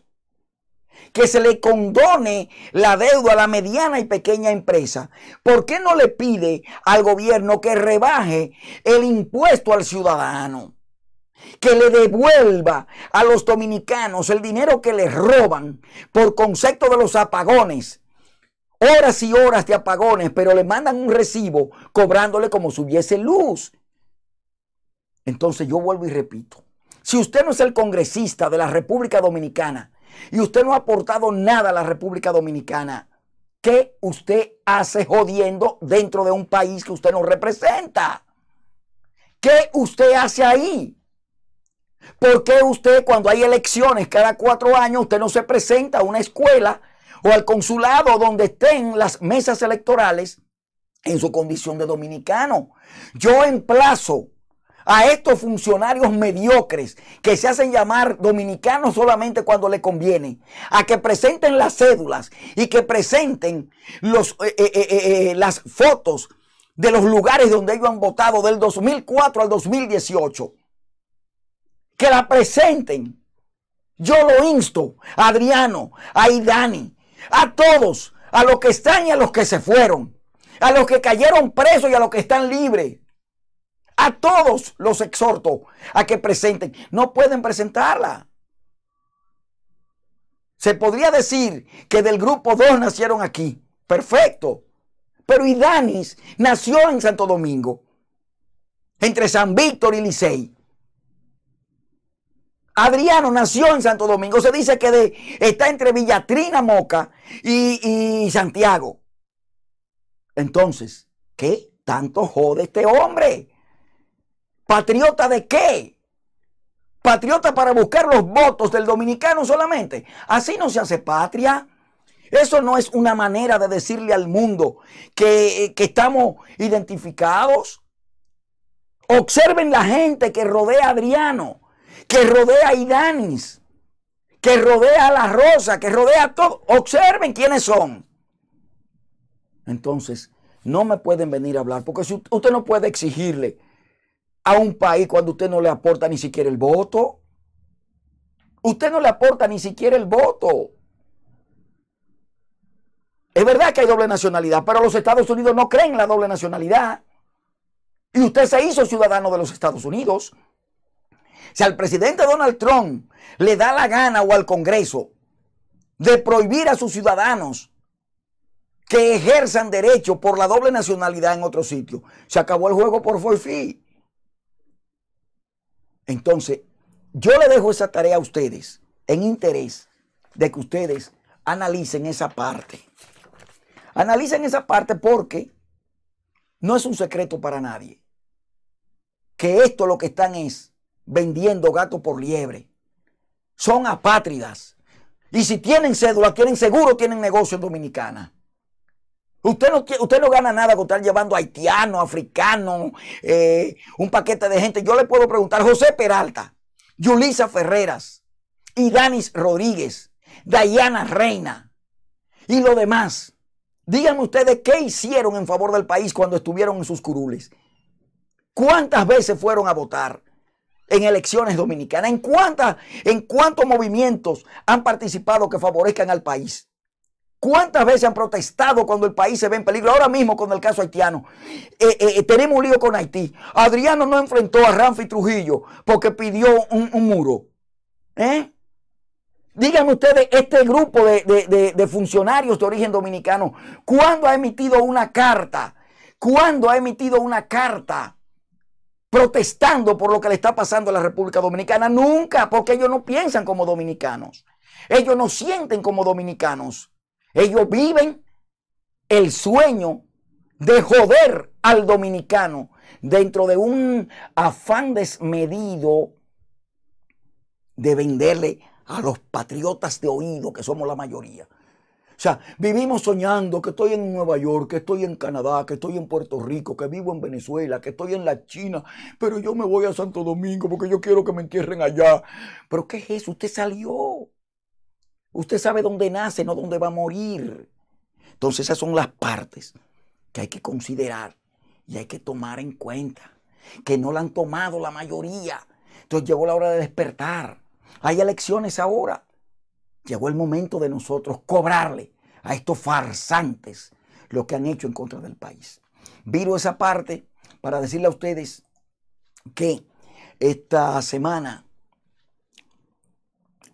que se le condone la deuda a la mediana y pequeña empresa? ¿Por qué no le pide al gobierno que rebaje el impuesto al ciudadano? que le devuelva a los dominicanos el dinero que les roban por concepto de los apagones. Horas y horas de apagones, pero le mandan un recibo cobrándole como si hubiese luz. Entonces yo vuelvo y repito, si usted no es el congresista de la República Dominicana y usted no ha aportado nada a la República Dominicana, ¿qué usted hace jodiendo dentro de un país que usted no representa? ¿Qué usted hace ahí? ¿Por qué usted cuando hay elecciones cada cuatro años, usted no se presenta a una escuela o al consulado donde estén las mesas electorales en su condición de dominicano? Yo emplazo a estos funcionarios mediocres que se hacen llamar dominicanos solamente cuando le conviene, a que presenten las cédulas y que presenten los, eh, eh, eh, las fotos de los lugares donde ellos han votado del 2004 al 2018. Que la presenten. Yo lo insto a Adriano, a Idani, a todos, a los que están y a los que se fueron, a los que cayeron presos y a los que están libres a todos los exhorto a que presenten. No pueden presentarla. Se podría decir que del grupo 2 nacieron aquí. Perfecto. Pero Idanis nació en Santo Domingo, entre San Víctor y Licey. Adriano nació en Santo Domingo. Se dice que de, está entre Villatrina, Moca y, y Santiago. Entonces, ¿qué tanto jode este hombre? ¿Patriota de qué? Patriota para buscar los votos del dominicano solamente. Así no se hace patria. Eso no es una manera de decirle al mundo eh, que, estamos identificados. Observen la gente que rodea a Adriano, que rodea a Idanis, que rodea a La Rosa, que rodea a todo. Observen quiénes son. Entonces, no me pueden venir a hablar, porque si usted no puede exigirle a un país cuando usted no le aporta ni siquiera el voto? Usted no le aporta ni siquiera el voto. Es verdad que hay doble nacionalidad, pero los Estados Unidos no creen en la doble nacionalidad. Y usted se hizo ciudadano de los Estados Unidos. Si al presidente Donald Trump le da la gana o al Congreso de prohibir a sus ciudadanos que ejerzan derecho por la doble nacionalidad en otro sitio, se acabó el juego por Foifi. Entonces, yo le dejo esa tarea a ustedes en interés de que ustedes analicen esa parte. Analicen esa parte porque no es un secreto para nadie que esto lo que están es vendiendo gato por liebre. Son apátridas. Y si tienen cédula, tienen seguro, tienen negocio en Dominicana. Usted no, usted no gana nada con estar llevando haitiano, africano, eh, un paquete de gente. Yo le puedo preguntar, José Peralta, Yulisa Ferreras, Idanis Rodríguez, Dayana Reina y lo demás. Díganme ustedes qué hicieron en favor del país cuando estuvieron en sus curules. ¿Cuántas veces fueron a votar en elecciones dominicanas? ¿En, en cuántos movimientos han participado que favorezcan al país? ¿Cuántas veces han protestado cuando el país se ve en peligro? Ahora mismo con el caso haitiano. Eh, eh, eh, tenemos un lío con Haití. Adriano no enfrentó a Ramfi Trujillo porque pidió un, muro. Díganme ustedes, este grupo de, funcionarios de origen dominicano, ¿cuándo ha emitido una carta? ¿Cuándo ha emitido una carta protestando por lo que le está pasando a la República Dominicana? Nunca, porque ellos no piensan como dominicanos. Ellos no sienten como dominicanos. Ellos viven el sueño de joder al dominicano dentro de un afán desmedido de venderle a los patriotas de oído, que somos la mayoría. O sea, vivimos soñando que estoy en Nueva York, que estoy en Canadá, que estoy en Puerto Rico, que vivo en Venezuela, que estoy en la China, pero yo me voy a Santo Domingo porque yo quiero que me entierren allá. Pero ¿qué es eso? Usted salió. Usted sabe dónde nace, no dónde va a morir. Entonces esas son las partes que hay que considerar y hay que tomar en cuenta, que no la han tomado la mayoría. Entonces llegó la hora de despertar. Hay elecciones ahora. Llegó el momento de nosotros cobrarle a estos farsantes lo que han hecho en contra del país. Viro esa parte para decirle a ustedes que esta semana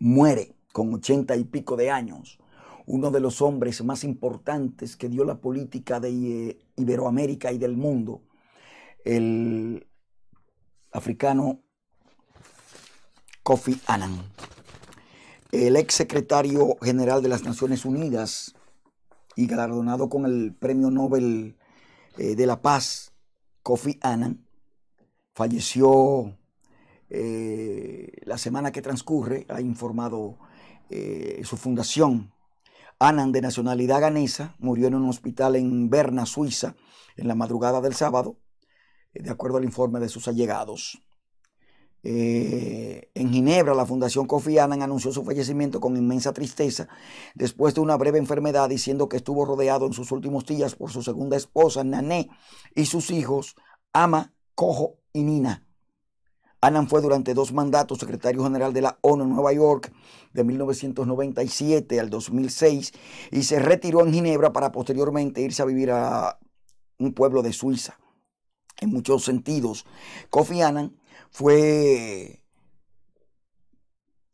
muere con ochenta y pico de años, uno de los hombres más importantes que dio la política de eh, Iberoamérica y del mundo, el africano Kofi Annan. El ex secretario general de las Naciones Unidas y galardonado con el Premio Nobel eh, de la Paz, Kofi Annan, falleció eh, la semana que transcurre, ha informado eh, su fundación. Anan, de nacionalidad ganesa, murió en un hospital en Berna, Suiza, en la madrugada del sábado, eh, de acuerdo al informe de sus allegados. Eh, en Ginebra, la Fundación Kofi Anan anunció su fallecimiento con inmensa tristeza después de una breve enfermedad, diciendo que estuvo rodeado en sus últimos días por su segunda esposa, Nané, y sus hijos, Ama, Cojo y Nina. Annan fue durante dos mandatos secretario general de la ONU en Nueva York de 1997 al 2006 y se retiró en Ginebra para posteriormente irse a vivir a un pueblo de Suiza. En muchos sentidos, Kofi Annan fue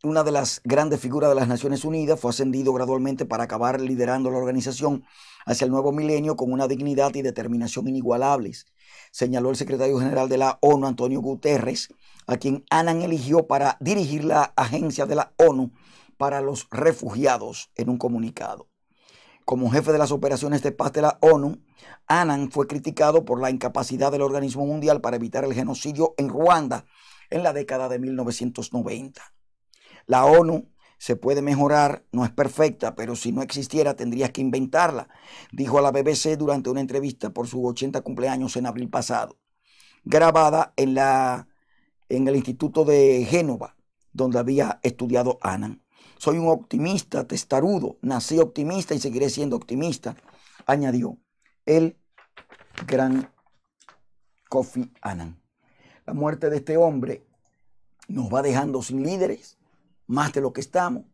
una de las grandes figuras de las Naciones Unidas, fue ascendido gradualmente para acabar liderando la organización hacia el nuevo milenio con una dignidad y determinación inigualables señaló el secretario general de la ONU, Antonio Guterres, a quien Anan eligió para dirigir la agencia de la ONU para los refugiados en un comunicado. Como jefe de las operaciones de paz de la ONU, Anan fue criticado por la incapacidad del organismo mundial para evitar el genocidio en Ruanda en la década de 1990. La ONU se puede mejorar, no es perfecta, pero si no existiera tendrías que inventarla, dijo a la BBC durante una entrevista por su 80 cumpleaños en abril pasado, grabada en, el Instituto de Génova, donde había estudiado Anan. Soy un optimista testarudo, nací optimista y seguiré siendo optimista, añadió el gran Kofi Annan. La muerte de este hombre nos va dejando sin líderes, más de lo que estamos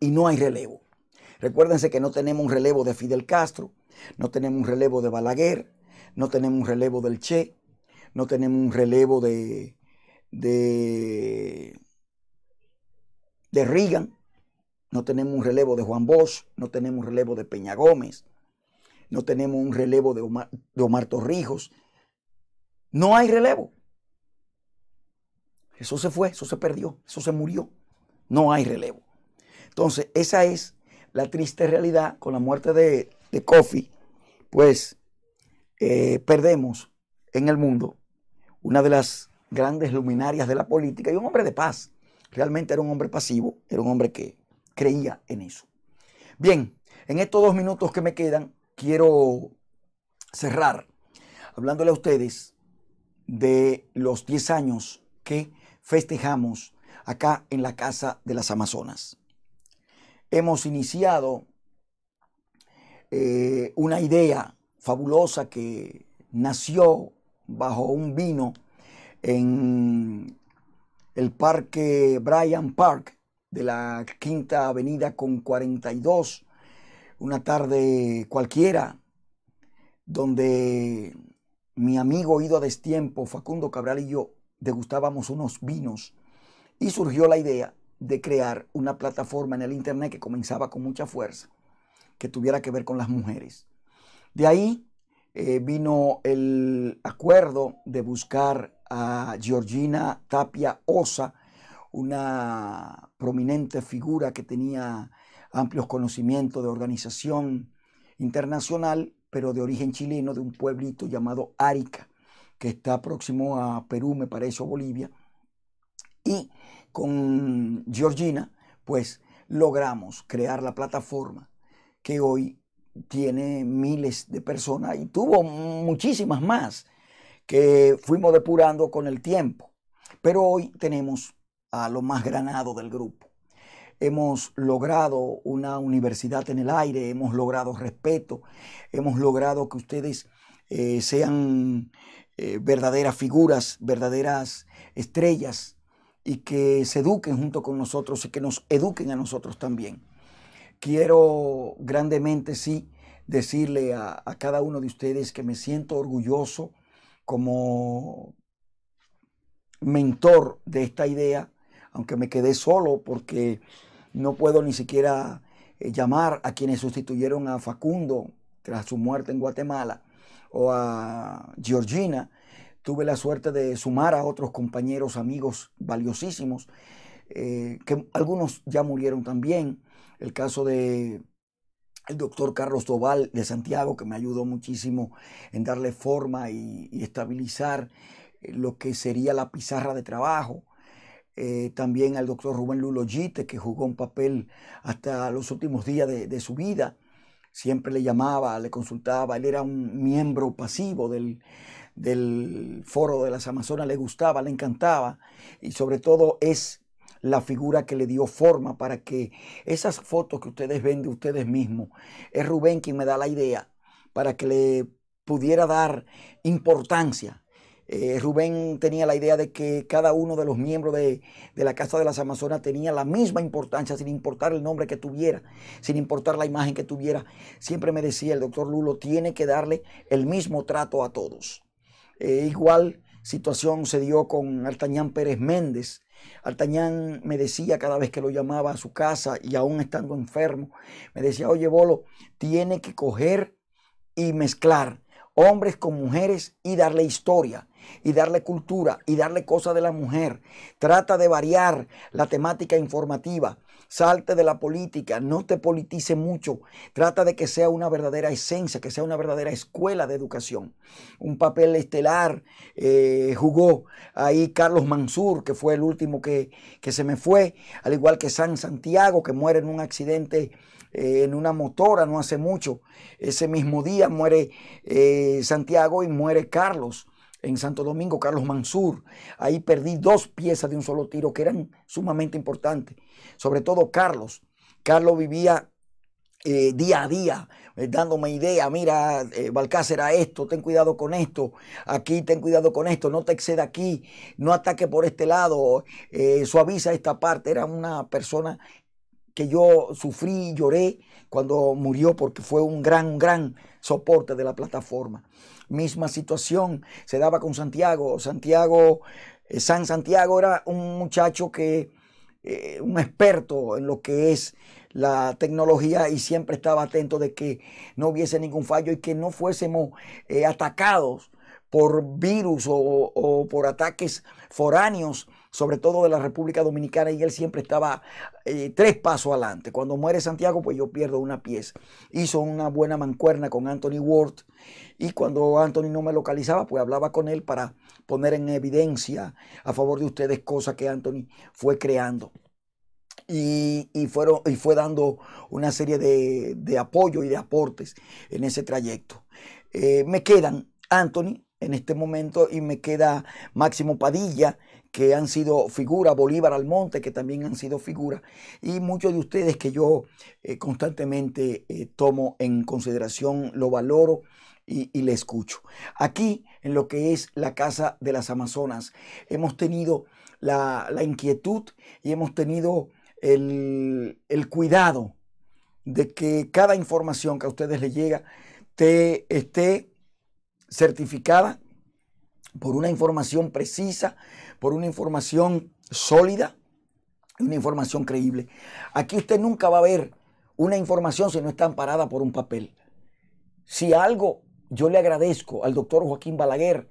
y no hay relevo. Recuérdense que no tenemos un relevo de Fidel Castro, no tenemos un relevo de Balaguer, no tenemos un relevo del Che, no tenemos un relevo de, de, de Reagan, no tenemos un relevo de Juan Bosch, no tenemos un relevo de Peña Gómez, no tenemos un relevo de de Omar Torrijos. No hay relevo. Eso se fue, eso se perdió, eso se murió. No hay relevo. Entonces, esa es la triste realidad con la muerte de, de Kofi. Pues eh, perdemos en el mundo una de las grandes luminarias de la política y un hombre de paz. Realmente era un hombre pasivo, era un hombre que creía en eso. Bien, en estos dos minutos que me quedan, quiero cerrar hablándole a ustedes de los 10 años que festejamos acá en la Casa de las Amazonas. Hemos iniciado eh, una idea fabulosa que nació bajo un vino en el Parque bryan Park de la Quinta Avenida con 42, una tarde cualquiera, donde mi amigo ido a destiempo, Facundo Cabral y yo, degustábamos unos vinos y surgió la idea de crear una plataforma en el Internet que comenzaba con mucha fuerza, que tuviera que ver con las mujeres. De ahí eh, vino el acuerdo de buscar a Georgina Tapia Osa, una prominente figura que tenía amplios conocimientos de organización internacional, pero de origen chileno, de un pueblito llamado Arica, que está próximo a Perú, me parece, o Bolivia y con Georgina, pues logramos crear la plataforma que hoy tiene miles de personas y tuvo muchísimas más que fuimos depurando con el tiempo. Pero hoy tenemos a lo más granado del grupo. Hemos logrado una universidad en el aire, hemos logrado respeto, hemos logrado que ustedes eh, sean eh, verdaderas figuras, verdaderas estrellas y que se eduquen junto con nosotros y que nos eduquen a nosotros también. Quiero grandemente, sí, decirle a, a cada uno de ustedes que me siento orgulloso como mentor de esta idea, aunque me quedé solo porque no puedo ni siquiera eh, llamar a quienes sustituyeron a Facundo tras su muerte en Guatemala o a Georgina Tuve la suerte de sumar a otros compañeros, amigos valiosísimos, eh, que algunos ya murieron también. El caso de el doctor Carlos Tobal de Santiago, que me ayudó muchísimo en darle forma y, estabilizar eh, lo que sería la pizarra de trabajo. Eh, también al doctor Rubén Lulo que jugó un papel hasta los últimos días de su vida. Siempre le llamaba, le consultaba, él era un miembro pasivo del, del foro de las Amazonas le gustaba, le encantaba y sobre todo es la figura que le dio forma para que esas fotos que ustedes ven de ustedes mismos, es Rubén quien me da la idea para que le pudiera dar importancia. Eh, Rubén tenía la idea de que cada uno de los miembros de, de la Casa de las Amazonas tenía la misma importancia, sin importar el nombre que tuviera, sin importar la imagen que tuviera. Siempre me decía el doctor Lulo, tiene que darle el mismo trato a todos. Eh, igual situación se dio con Altañán Pérez Méndez. Altañán me decía cada vez que lo llamaba a su casa y aún estando enfermo, me decía, oye Bolo, tiene que coger y mezclar hombres con mujeres y darle historia y darle cultura y darle cosas de la mujer. Trata de variar la temática informativa. Salte de la política, no te politice mucho. Trata de que sea una verdadera esencia, que sea una verdadera escuela de educación. Un papel estelar eh, jugó ahí Carlos Mansur, que fue el último que, se me fue, al igual que San Santiago, que muere en un accidente eh, en una motora no hace mucho. Ese mismo día muere eh, Santiago y muere Carlos en Santo Domingo, Carlos Mansur. Ahí perdí dos piezas de un solo tiro que eran sumamente importantes. Sobre todo Carlos. Carlos vivía eh, día a día, eh, dándome idea, mira, eh, Balcácer a esto, ten cuidado con esto, aquí ten cuidado con esto, no te exceda aquí, no ataque por este lado, suaviza esta parte. Era una persona que yo sufrí, y lloré cuando murió porque fue un gran, gran soporte de la plataforma misma situación se daba con Santiago. Santiago, eh, San Santiago era un muchacho que, eh, un experto en lo que es la tecnología y siempre estaba atento de que no hubiese ningún fallo y que no fuésemos eh, atacados por virus o, por ataques foráneos sobre todo de la República Dominicana, y él siempre estaba eh, tres pasos adelante. Cuando muere Santiago, pues yo pierdo una pieza. Hizo una buena mancuerna con Anthony Ward, y cuando Anthony no me localizaba, pues hablaba con él para poner en evidencia a favor de ustedes cosas que Anthony fue creando. Y, fueron, y fue dando una serie de, de apoyo y de aportes en ese trayecto. Eh, me quedan Anthony en este momento y me queda Máximo Padilla, que han sido figura, Bolívar Almonte, que también han sido figuras y muchos de ustedes que yo eh, constantemente eh, tomo en consideración, lo valoro y, le escucho. Aquí, en lo que es la Casa de las Amazonas, hemos tenido la, inquietud y hemos tenido el, cuidado de que cada información que a ustedes les llega te, esté certificada por una información precisa, por una información sólida y una información creíble. Aquí usted nunca va a ver una información si no está amparada por un papel. Si algo yo le agradezco al doctor Joaquín Balaguer,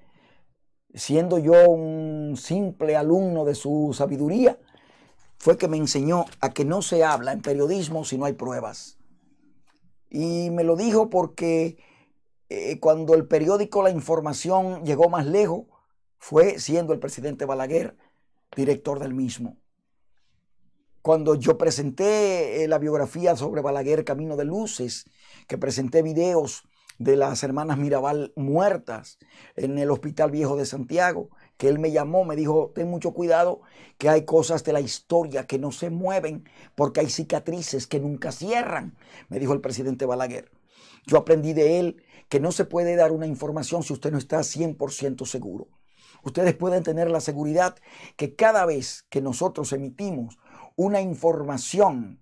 siendo yo un simple alumno de su sabiduría, fue que me enseñó a que no se habla en periodismo si no hay pruebas. Y me lo dijo porque eh, cuando el periódico La Información llegó más lejos, fue siendo el presidente Balaguer director del mismo. Cuando yo presenté eh, la biografía sobre Balaguer Camino de Luces, que presenté videos de las hermanas Mirabal muertas en el Hospital Viejo de Santiago, que él me llamó, me dijo, ten mucho cuidado, que hay cosas de la historia que no se mueven porque hay cicatrices que nunca cierran, me dijo el presidente Balaguer. Yo aprendí de él que no se puede dar una información si usted no está 100% seguro. Ustedes pueden tener la seguridad que cada vez que nosotros emitimos una información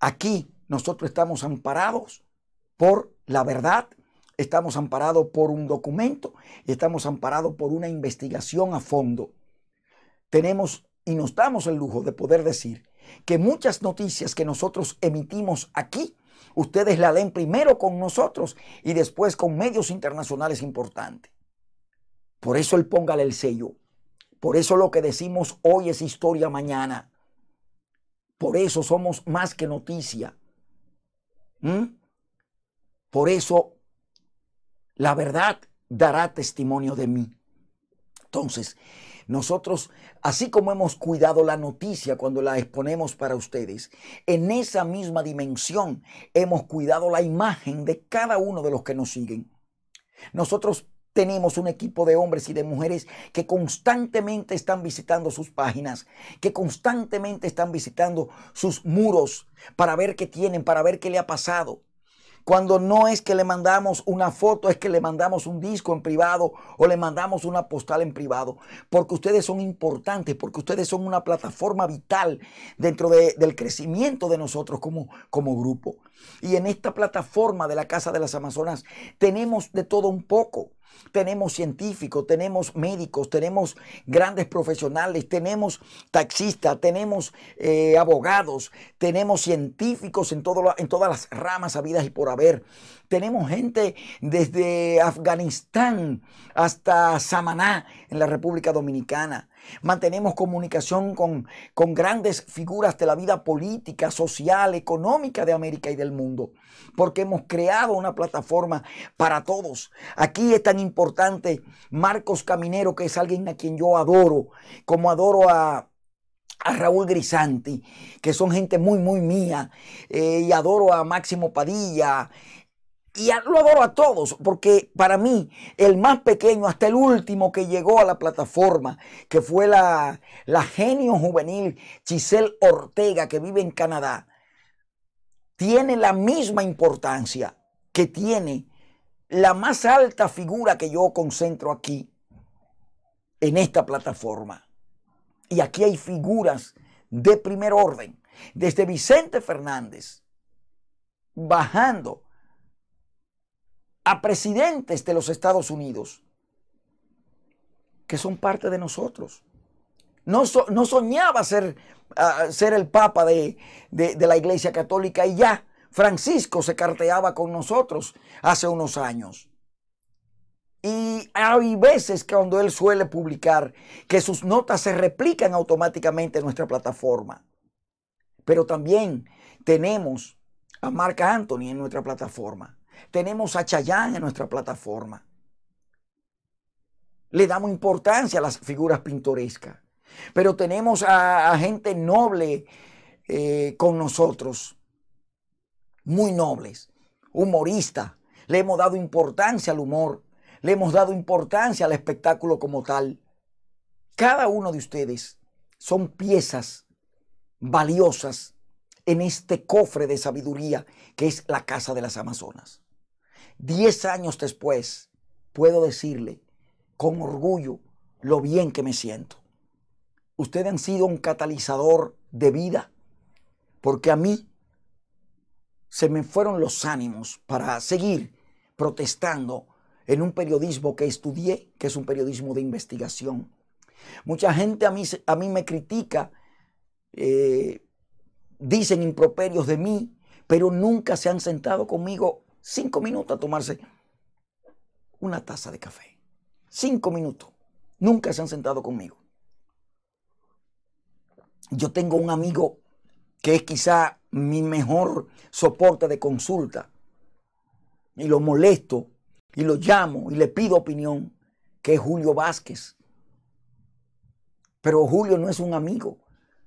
aquí, nosotros estamos amparados por la verdad, estamos amparados por un documento y estamos amparados por una investigación a fondo. Tenemos y nos damos el lujo de poder decir que muchas noticias que nosotros emitimos aquí, ustedes la den primero con nosotros y después con medios internacionales importantes. Por eso Él póngale el sello. Por eso lo que decimos hoy es historia mañana. Por eso somos más que noticia. ¿Mm? Por eso la verdad dará testimonio de mí. Entonces, nosotros, así como hemos cuidado la noticia cuando la exponemos para ustedes, en esa misma dimensión hemos cuidado la imagen de cada uno de los que nos siguen. Nosotros tenemos un equipo de hombres y de mujeres que constantemente están visitando sus páginas, que constantemente están visitando sus muros para ver qué tienen, para ver qué le ha pasado. Cuando no es que le mandamos una foto, es que le mandamos un disco en privado o le mandamos una postal en privado, porque ustedes son importantes, porque ustedes son una plataforma vital dentro del crecimiento de nosotros como, como grupo. Y en esta plataforma de la Casa de las Amazonas tenemos de todo un poco. Tenemos científicos, tenemos médicos, tenemos grandes profesionales, tenemos taxistas, tenemos eh, abogados, tenemos científicos en todas las ramas habidas y por haber. Tenemos gente desde Afganistán hasta Samaná en la República Dominicana. Mantenemos comunicación con, grandes figuras de la vida política, social, económica de América y del mundo, porque hemos creado una plataforma para todos. Aquí es tan importante Marcos Caminero, que es alguien a quien yo adoro, como adoro a Raúl Grisanti, que son gente muy, muy mía, eh, y adoro a Máximo Padilla, y lo adoro a todos, porque para mí, el más pequeño hasta el último que llegó a la plataforma, que fue la, la genio juvenil Chisel Ortega, que vive en Canadá, tiene la misma importancia que tiene la más alta figura que yo concentro aquí, en esta plataforma. Y aquí hay figuras de primer orden, desde Vicente Fernández, bajando a presidentes de los Estados Unidos que son parte de nosotros. No, no soñaba ser, ah, ser, el papa de, la Iglesia Católica y ya Francisco se carteaba con nosotros hace unos años. Y hay veces que cuando él suele publicar que sus notas se replican automáticamente en nuestra plataforma. Pero también tenemos a Mark Anthony en nuestra plataforma. Tenemos a Chayán en nuestra plataforma. Le damos importancia a las figuras pintorescas. Pero tenemos a, gente noble eh, con nosotros. Muy nobles. humorista, Le hemos dado importancia al humor. Le hemos dado importancia al espectáculo como tal. Cada uno de ustedes son piezas valiosas en este cofre de sabiduría que es la casa de las Amazonas. Diez años después, puedo decirle con orgullo lo bien que me siento. Ustedes han sido un catalizador de vida, porque a mí se me fueron los ánimos para seguir protestando en un periodismo que estudié, que es un periodismo de investigación. Mucha gente a mí, a mí me critica, eh, dicen improperios de mí, pero nunca se han sentado conmigo cinco minutos a tomarse una taza de café. Cinco minutos. Nunca se han sentado conmigo. Yo tengo un amigo que es quizá mi mejor soporte de consulta. Y lo molesto, y lo llamo, y le pido opinión, que es Julio Vázquez. Pero Julio no es un amigo,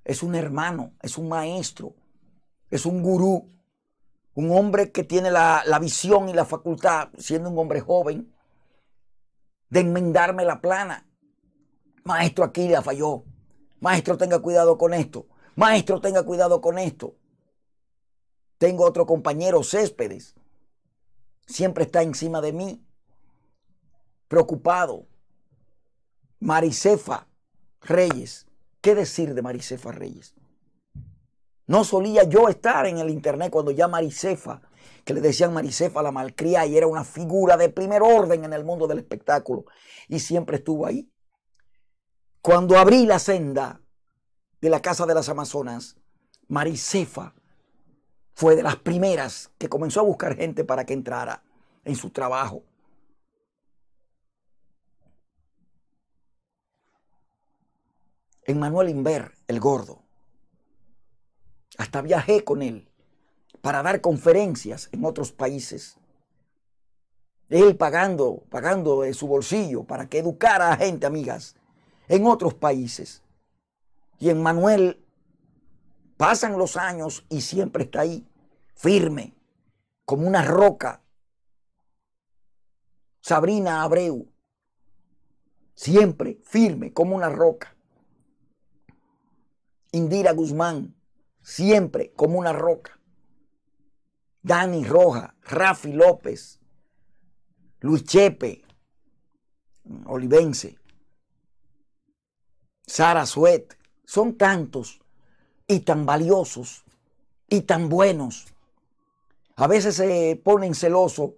es un hermano, es un maestro, es un gurú un hombre que tiene la, visión y la facultad, siendo un hombre joven, de enmendarme la plana. Maestro, Aquila falló. Maestro, tenga cuidado con esto. Maestro, tenga cuidado con esto. Tengo otro compañero, Céspedes. Siempre está encima de mí, preocupado. Maricefa Reyes. ¿Qué decir de Maricefa Reyes? No solía yo estar en el internet cuando ya Maricefa, que le decían Maricefa la malcría y era una figura de primer orden en el mundo del espectáculo y siempre estuvo ahí. Cuando abrí la senda de la Casa de las Amazonas, Maricefa fue de las primeras que comenzó a buscar gente para que entrara en su trabajo. Emmanuel Inver, el gordo, hasta viajé con él para dar conferencias en otros países. Él pagando, pagando de su bolsillo para que educara a gente, amigas, en otros países. Y en Manuel pasan los años y siempre está ahí, firme, como una roca. Sabrina Abreu, siempre firme, como una roca. Indira Guzmán, siempre como una roca. Dani Roja, Rafi López, Luis Chepe, mm, Olivense, Sara Suet, son tantos y tan valiosos y tan buenos. A veces se ponen celosos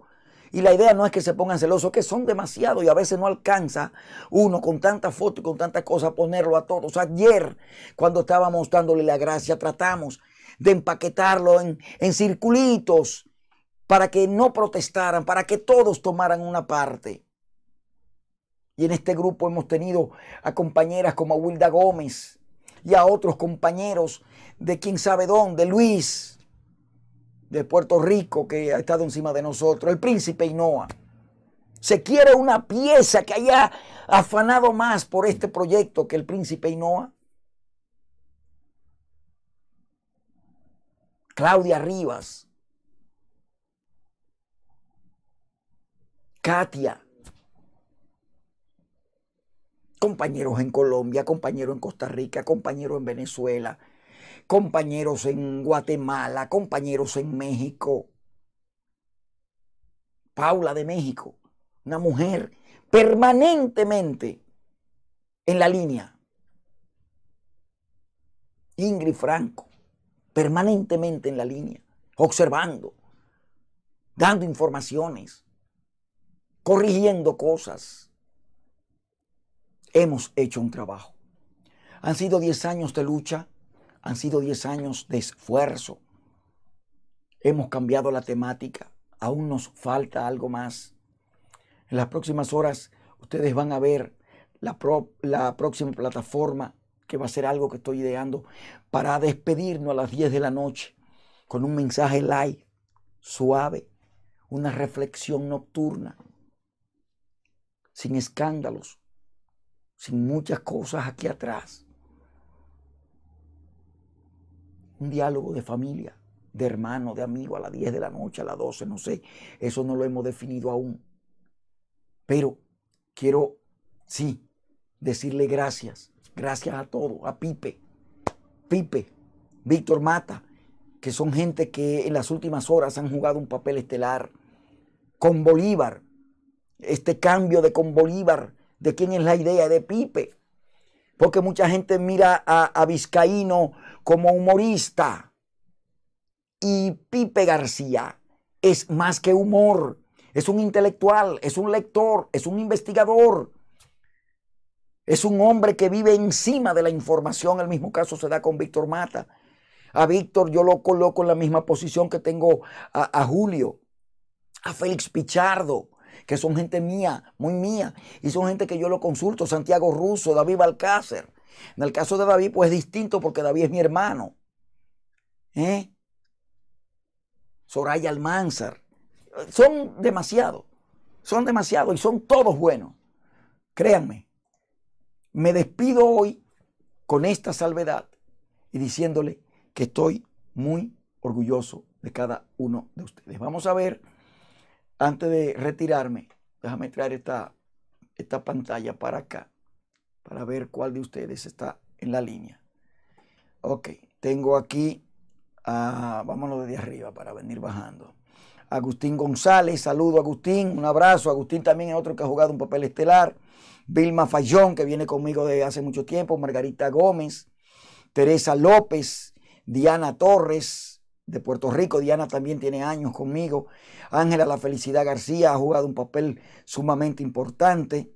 y la idea no es que se pongan celosos, que son demasiados y a veces no alcanza uno con tanta foto y con tanta cosa ponerlo a todos. Ayer, cuando estábamos dándole la gracia, tratamos de empaquetarlo en, en circulitos para que no protestaran, para que todos tomaran una parte. Y en este grupo hemos tenido a compañeras como a Wilda Gómez y a otros compañeros de quién sabe dónde, Luis, de Puerto Rico que ha estado encima de nosotros, el príncipe Hinoa. Se quiere una pieza que haya afanado más por este proyecto que el príncipe Hinoa. Claudia Rivas. Katia. Compañeros en Colombia, compañero en Costa Rica, compañero en Venezuela, compañeros en Guatemala, compañeros en México. Paula de México, una mujer permanentemente en la línea. Ingrid Franco, permanentemente en la línea, observando, dando informaciones, corrigiendo cosas. Hemos hecho un trabajo. Han sido 10 años de lucha, han sido 10 años de esfuerzo. Hemos cambiado la temática. Aún nos falta algo más. En las próximas horas ustedes van a ver la, próxima plataforma que va a ser algo que estoy ideando para despedirnos a las 10 de la noche con un mensaje light, suave, una reflexión nocturna, sin escándalos, sin muchas cosas aquí atrás. un diálogo de familia, de hermano, de amigo, a las 10 de la noche, a las 12, no sé. Eso no lo hemos definido aún. Pero quiero, sí, decirle gracias. Gracias a todos, a Pipe, Pipe, Víctor Mata, que son gente que en las últimas horas han jugado un papel estelar. Con Bolívar, este cambio de con Bolívar, de quién es la idea, de Pipe porque mucha gente mira a, Vizcaíno como humorista. Y Pipe García es más que humor, es un intelectual, es un lector, es un investigador. Es un hombre que vive encima de la información. El mismo caso se da con Víctor Mata. A Víctor yo lo coloco en la misma posición que tengo a, a Julio, a Félix Pichardo, que son gente mía, muy mía, y son gente que yo lo consulto, Santiago Russo, David Balcácer. En el caso de David, pues es distinto porque David es mi hermano. ¿Eh? Soraya Almanzar. Son demasiados, son demasiados y son todos buenos. Créanme, me despido hoy con esta salvedad y diciéndole que estoy muy orgulloso de cada uno de ustedes. Vamos a ver antes de retirarme, déjame traer esta, pantalla para acá, para ver cuál de ustedes está en la línea. Ok, tengo aquí, ah, vámonos desde arriba para venir bajando. Agustín González, saludo Agustín, un abrazo. Agustín también es otro que ha jugado un papel estelar. Vilma Fallón, que viene conmigo desde hace mucho tiempo. Margarita Gómez, Teresa López, Diana Torres, de Puerto Rico, Diana también tiene años conmigo, Ángela La Felicidad García ha jugado un papel sumamente importante,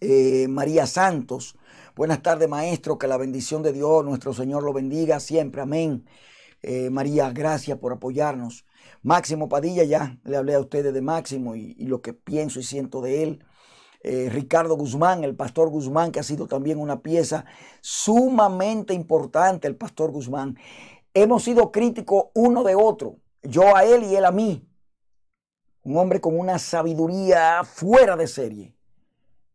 eh, María Santos, buenas tardes maestro, que la bendición de Dios, nuestro Señor lo bendiga siempre, amén. Eh, María, gracias por apoyarnos. Máximo Padilla, ya le hablé a ustedes de Máximo y, lo que pienso y siento de él. Eh, Ricardo Guzmán, el pastor Guzmán, que ha sido también una pieza sumamente importante, el pastor Guzmán. Hemos sido críticos uno de otro, yo a él y él a mí. Un hombre con una sabiduría fuera de serie.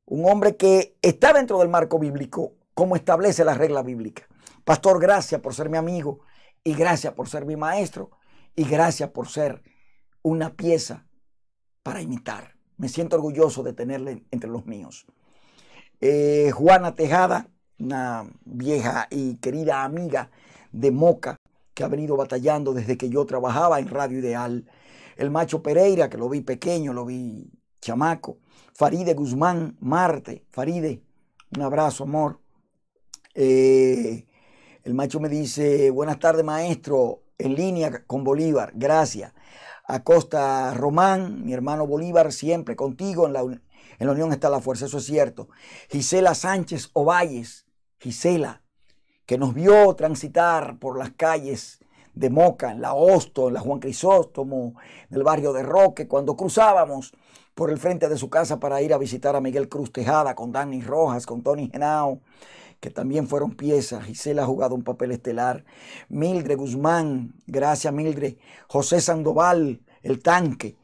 Un hombre que está dentro del marco bíblico, como establece la regla bíblica. Pastor, gracias por ser mi amigo y gracias por ser mi maestro y gracias por ser una pieza para imitar. Me siento orgulloso de tenerle entre los míos. Eh, Juana Tejada, una vieja y querida amiga de Moca, que ha venido batallando desde que yo trabajaba en Radio Ideal. El Macho Pereira, que lo vi pequeño, lo vi chamaco. Faride Guzmán Marte. Faride, un abrazo, amor. Eh, el macho me dice, buenas tardes maestro, en línea con Bolívar, gracias. Acosta Román, mi hermano Bolívar, siempre contigo, en la, en la unión está la fuerza, eso es cierto. Gisela Sánchez Ovalles, Gisela, que nos vio transitar por las calles de Moca, en la Hosto, en la Juan Crisóstomo, en el barrio de Roque, cuando cruzábamos por el frente de su casa para ir a visitar a Miguel Cruz Tejada, con Dani Rojas, con Tony Genao, que también fueron piezas. Gisela ha jugado un papel estelar. Mildre Guzmán, gracias Mildre. José Sandoval, el tanque,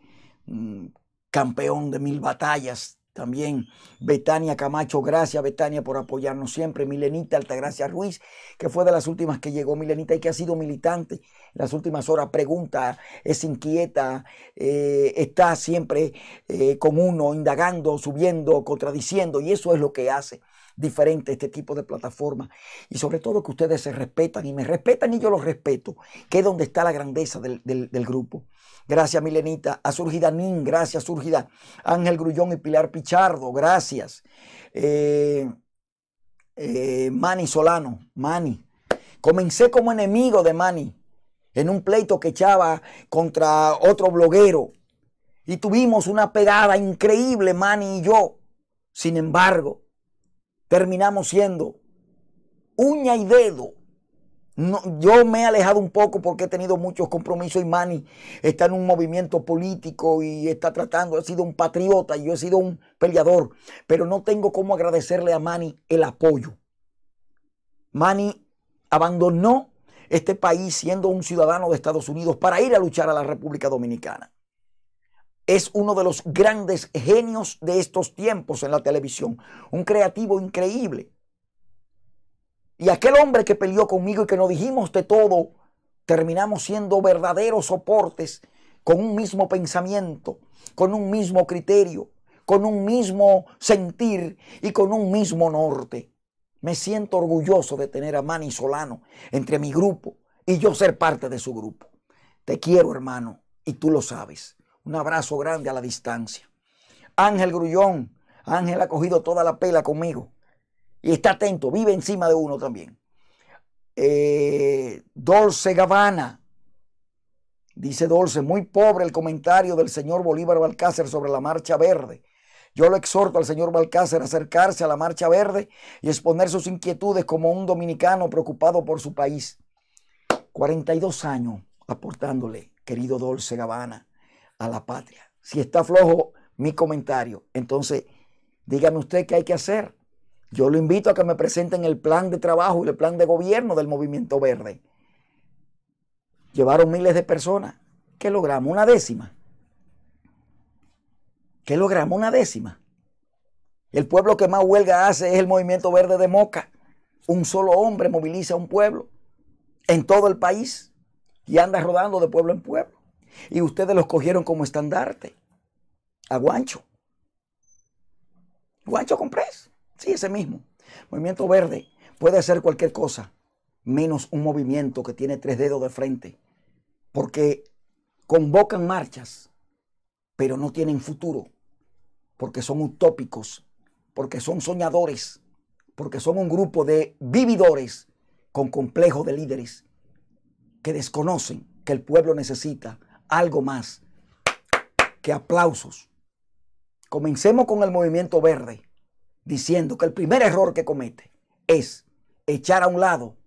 mm, campeón de mil batallas, también Betania Camacho, gracias Betania por apoyarnos siempre. Milenita Altagracia Ruiz, que fue de las últimas que llegó Milenita y que ha sido militante las últimas horas. Pregunta, es inquieta, eh, está siempre como eh, con uno, indagando, subiendo, contradiciendo. Y eso es lo que hace diferente este tipo de plataforma. Y sobre todo que ustedes se respetan y me respetan y yo los respeto, que es donde está la grandeza del grupo. Gracias, Milenita. surgida Nin, gracias, Surgida. Ángel Grullón y Pilar Pichardo, gracias. Eh, eh, Mani Solano, Mani. Comencé como enemigo de Mani en un pleito que echaba contra otro bloguero. Y tuvimos una pegada increíble, Mani y yo. Sin embargo, terminamos siendo uña y dedo yo me he alejado un poco porque he tenido muchos compromisos y Manny está en un movimiento político y está tratando, He sido un patriota y yo he sido un peleador, pero no tengo cómo agradecerle a Manny el apoyo. Manny abandonó este país siendo un ciudadano de Estados Unidos para ir a luchar a la República Dominicana. Es uno de los grandes genios de estos tiempos en la televisión, un creativo increíble. Y aquel hombre que peleó conmigo y que nos dijimos de todo, terminamos siendo verdaderos soportes con un mismo pensamiento, con un mismo criterio, con un mismo sentir y con un mismo norte. Me siento orgulloso de tener a Manny Solano entre mi grupo y yo ser parte de su grupo. Te quiero, hermano, y tú lo sabes. Un abrazo grande a la distancia. Ángel Grullón, Ángel ha cogido toda la pela conmigo. Y está atento, vive encima de uno también. Eh, Dolce Gabbana. Dice Dolce, muy pobre el comentario del señor Bolívar Balcácer sobre la Marcha Verde. Yo lo exhorto al señor Balcácer a acercarse a la Marcha Verde y exponer sus inquietudes como un dominicano preocupado por su país. 42 años aportándole, querido Dolce Gabbana, a la patria. Si está flojo mi comentario, entonces dígame usted qué hay que hacer. Yo lo invito a que me presenten el plan de trabajo y el plan de gobierno del movimiento verde. Llevaron miles de personas. ¿Qué logramos? Una décima. ¿Qué logramos? Una décima. El pueblo que más huelga hace es el movimiento verde de Moca. Un solo hombre moviliza a un pueblo en todo el país y anda rodando de pueblo en pueblo. Y ustedes los cogieron como estandarte. A Guancho. Guancho preso. Sí, ese mismo. Movimiento verde puede ser cualquier cosa, menos un movimiento que tiene tres dedos de frente, porque convocan marchas, pero no tienen futuro, porque son utópicos, porque son soñadores, porque son un grupo de vividores con complejo de líderes que desconocen que el pueblo necesita algo más que aplausos. Comencemos con el movimiento verde diciendo que el primer error que comete es echar a un lado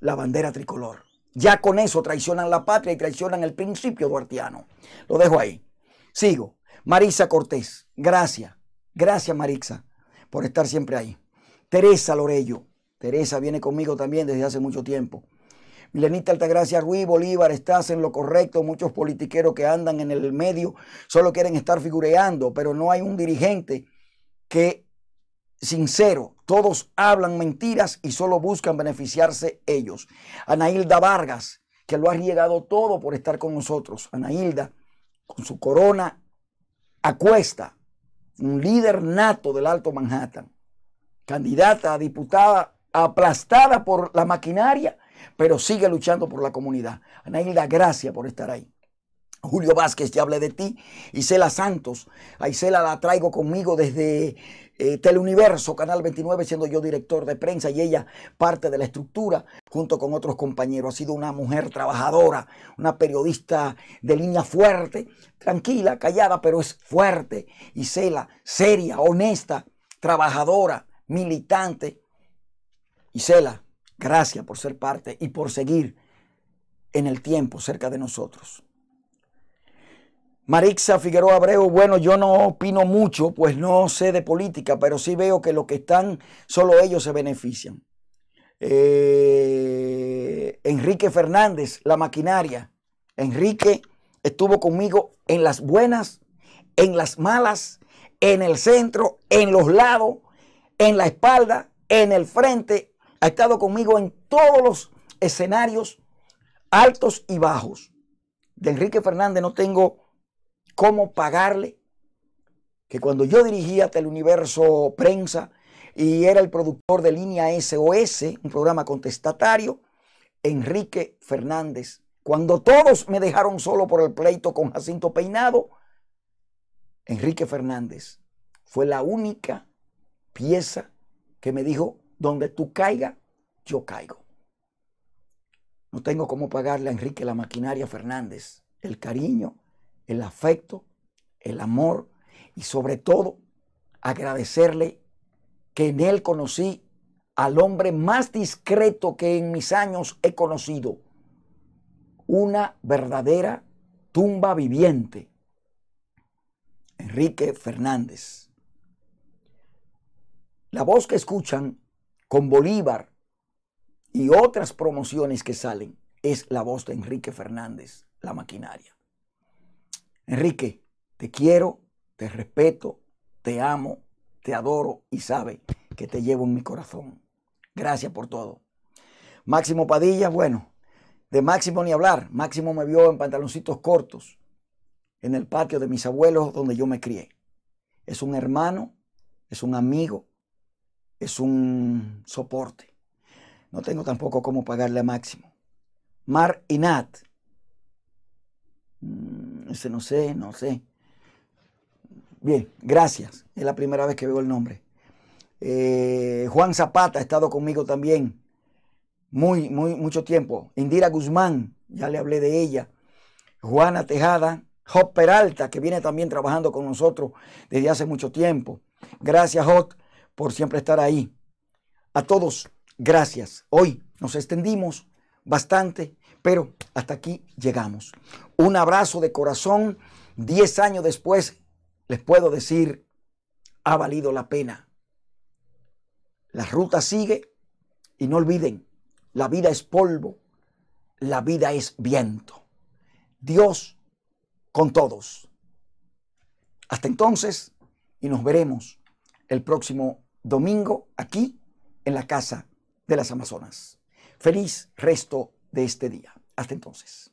la bandera tricolor. Ya con eso traicionan la patria y traicionan el principio duartiano. Lo dejo ahí. Sigo. Marisa Cortés, gracias. Gracias Marisa por estar siempre ahí. Teresa Lorello. Teresa viene conmigo también desde hace mucho tiempo. Milenita Altagracia Ruiz Bolívar, estás en lo correcto. Muchos politiqueros que andan en el medio solo quieren estar figureando, pero no hay un dirigente que sincero. Todos hablan mentiras y solo buscan beneficiarse ellos. Anailda Vargas, que lo ha riegado todo por estar con nosotros. Anailda, con su corona acuesta, un líder nato del Alto Manhattan, candidata a diputada aplastada por la maquinaria, pero sigue luchando por la comunidad. Anailda, gracias por estar ahí. Julio Vázquez, ya hablé de ti. Isela Santos, a Isela la traigo conmigo desde eh, Teleuniverso, Canal 29, siendo yo director de prensa y ella parte de la estructura, junto con otros compañeros. Ha sido una mujer trabajadora, una periodista de línea fuerte, tranquila, callada, pero es fuerte. Isela, seria, honesta, trabajadora, militante. Isela, gracias por ser parte y por seguir en el tiempo cerca de nosotros. Marixa Figueroa Abreu, bueno, yo no opino mucho, pues no sé de política, pero sí veo que los que están, solo ellos se benefician. Eh, Enrique Fernández, la maquinaria. Enrique estuvo conmigo en las buenas, en las malas, en el centro, en los lados, en la espalda, en el frente. Ha estado conmigo en todos los escenarios altos y bajos. De Enrique Fernández no tengo cómo pagarle, que cuando yo dirigía Teleuniverso Prensa y era el productor de Línea SOS, un programa contestatario, Enrique Fernández, cuando todos me dejaron solo por el pleito con Jacinto Peinado, Enrique Fernández fue la única pieza que me dijo, donde tú caiga, yo caigo. No tengo cómo pagarle a Enrique la maquinaria Fernández, el cariño, el afecto, el amor y sobre todo agradecerle que en él conocí al hombre más discreto que en mis años he conocido, una verdadera tumba viviente, Enrique Fernández. La voz que escuchan con Bolívar y otras promociones que salen es la voz de Enrique Fernández, la maquinaria. Enrique, te quiero, te respeto, te amo, te adoro y sabe que te llevo en mi corazón. Gracias por todo. Máximo Padilla, bueno, de Máximo ni hablar. Máximo me vio en pantaloncitos cortos en el patio de mis abuelos donde yo me crié. Es un hermano, es un amigo, es un soporte. No tengo tampoco cómo pagarle a Máximo. Mar y Nat, no sé, no sé. Bien, gracias. Es la primera vez que veo el nombre. Eh, Juan Zapata ha estado conmigo también. Muy, muy, mucho tiempo. Indira Guzmán, ya le hablé de ella. Juana Tejada, Hot Peralta, que viene también trabajando con nosotros desde hace mucho tiempo. Gracias, Hot, por siempre estar ahí. A todos, gracias. Hoy nos extendimos bastante pero hasta aquí llegamos. Un abrazo de corazón. Diez años después les puedo decir, ha valido la pena. La ruta sigue y no olviden, la vida es polvo, la vida es viento. Dios con todos. Hasta entonces y nos veremos el próximo domingo aquí en la Casa de las Amazonas. Feliz resto de este día. Hasta entonces.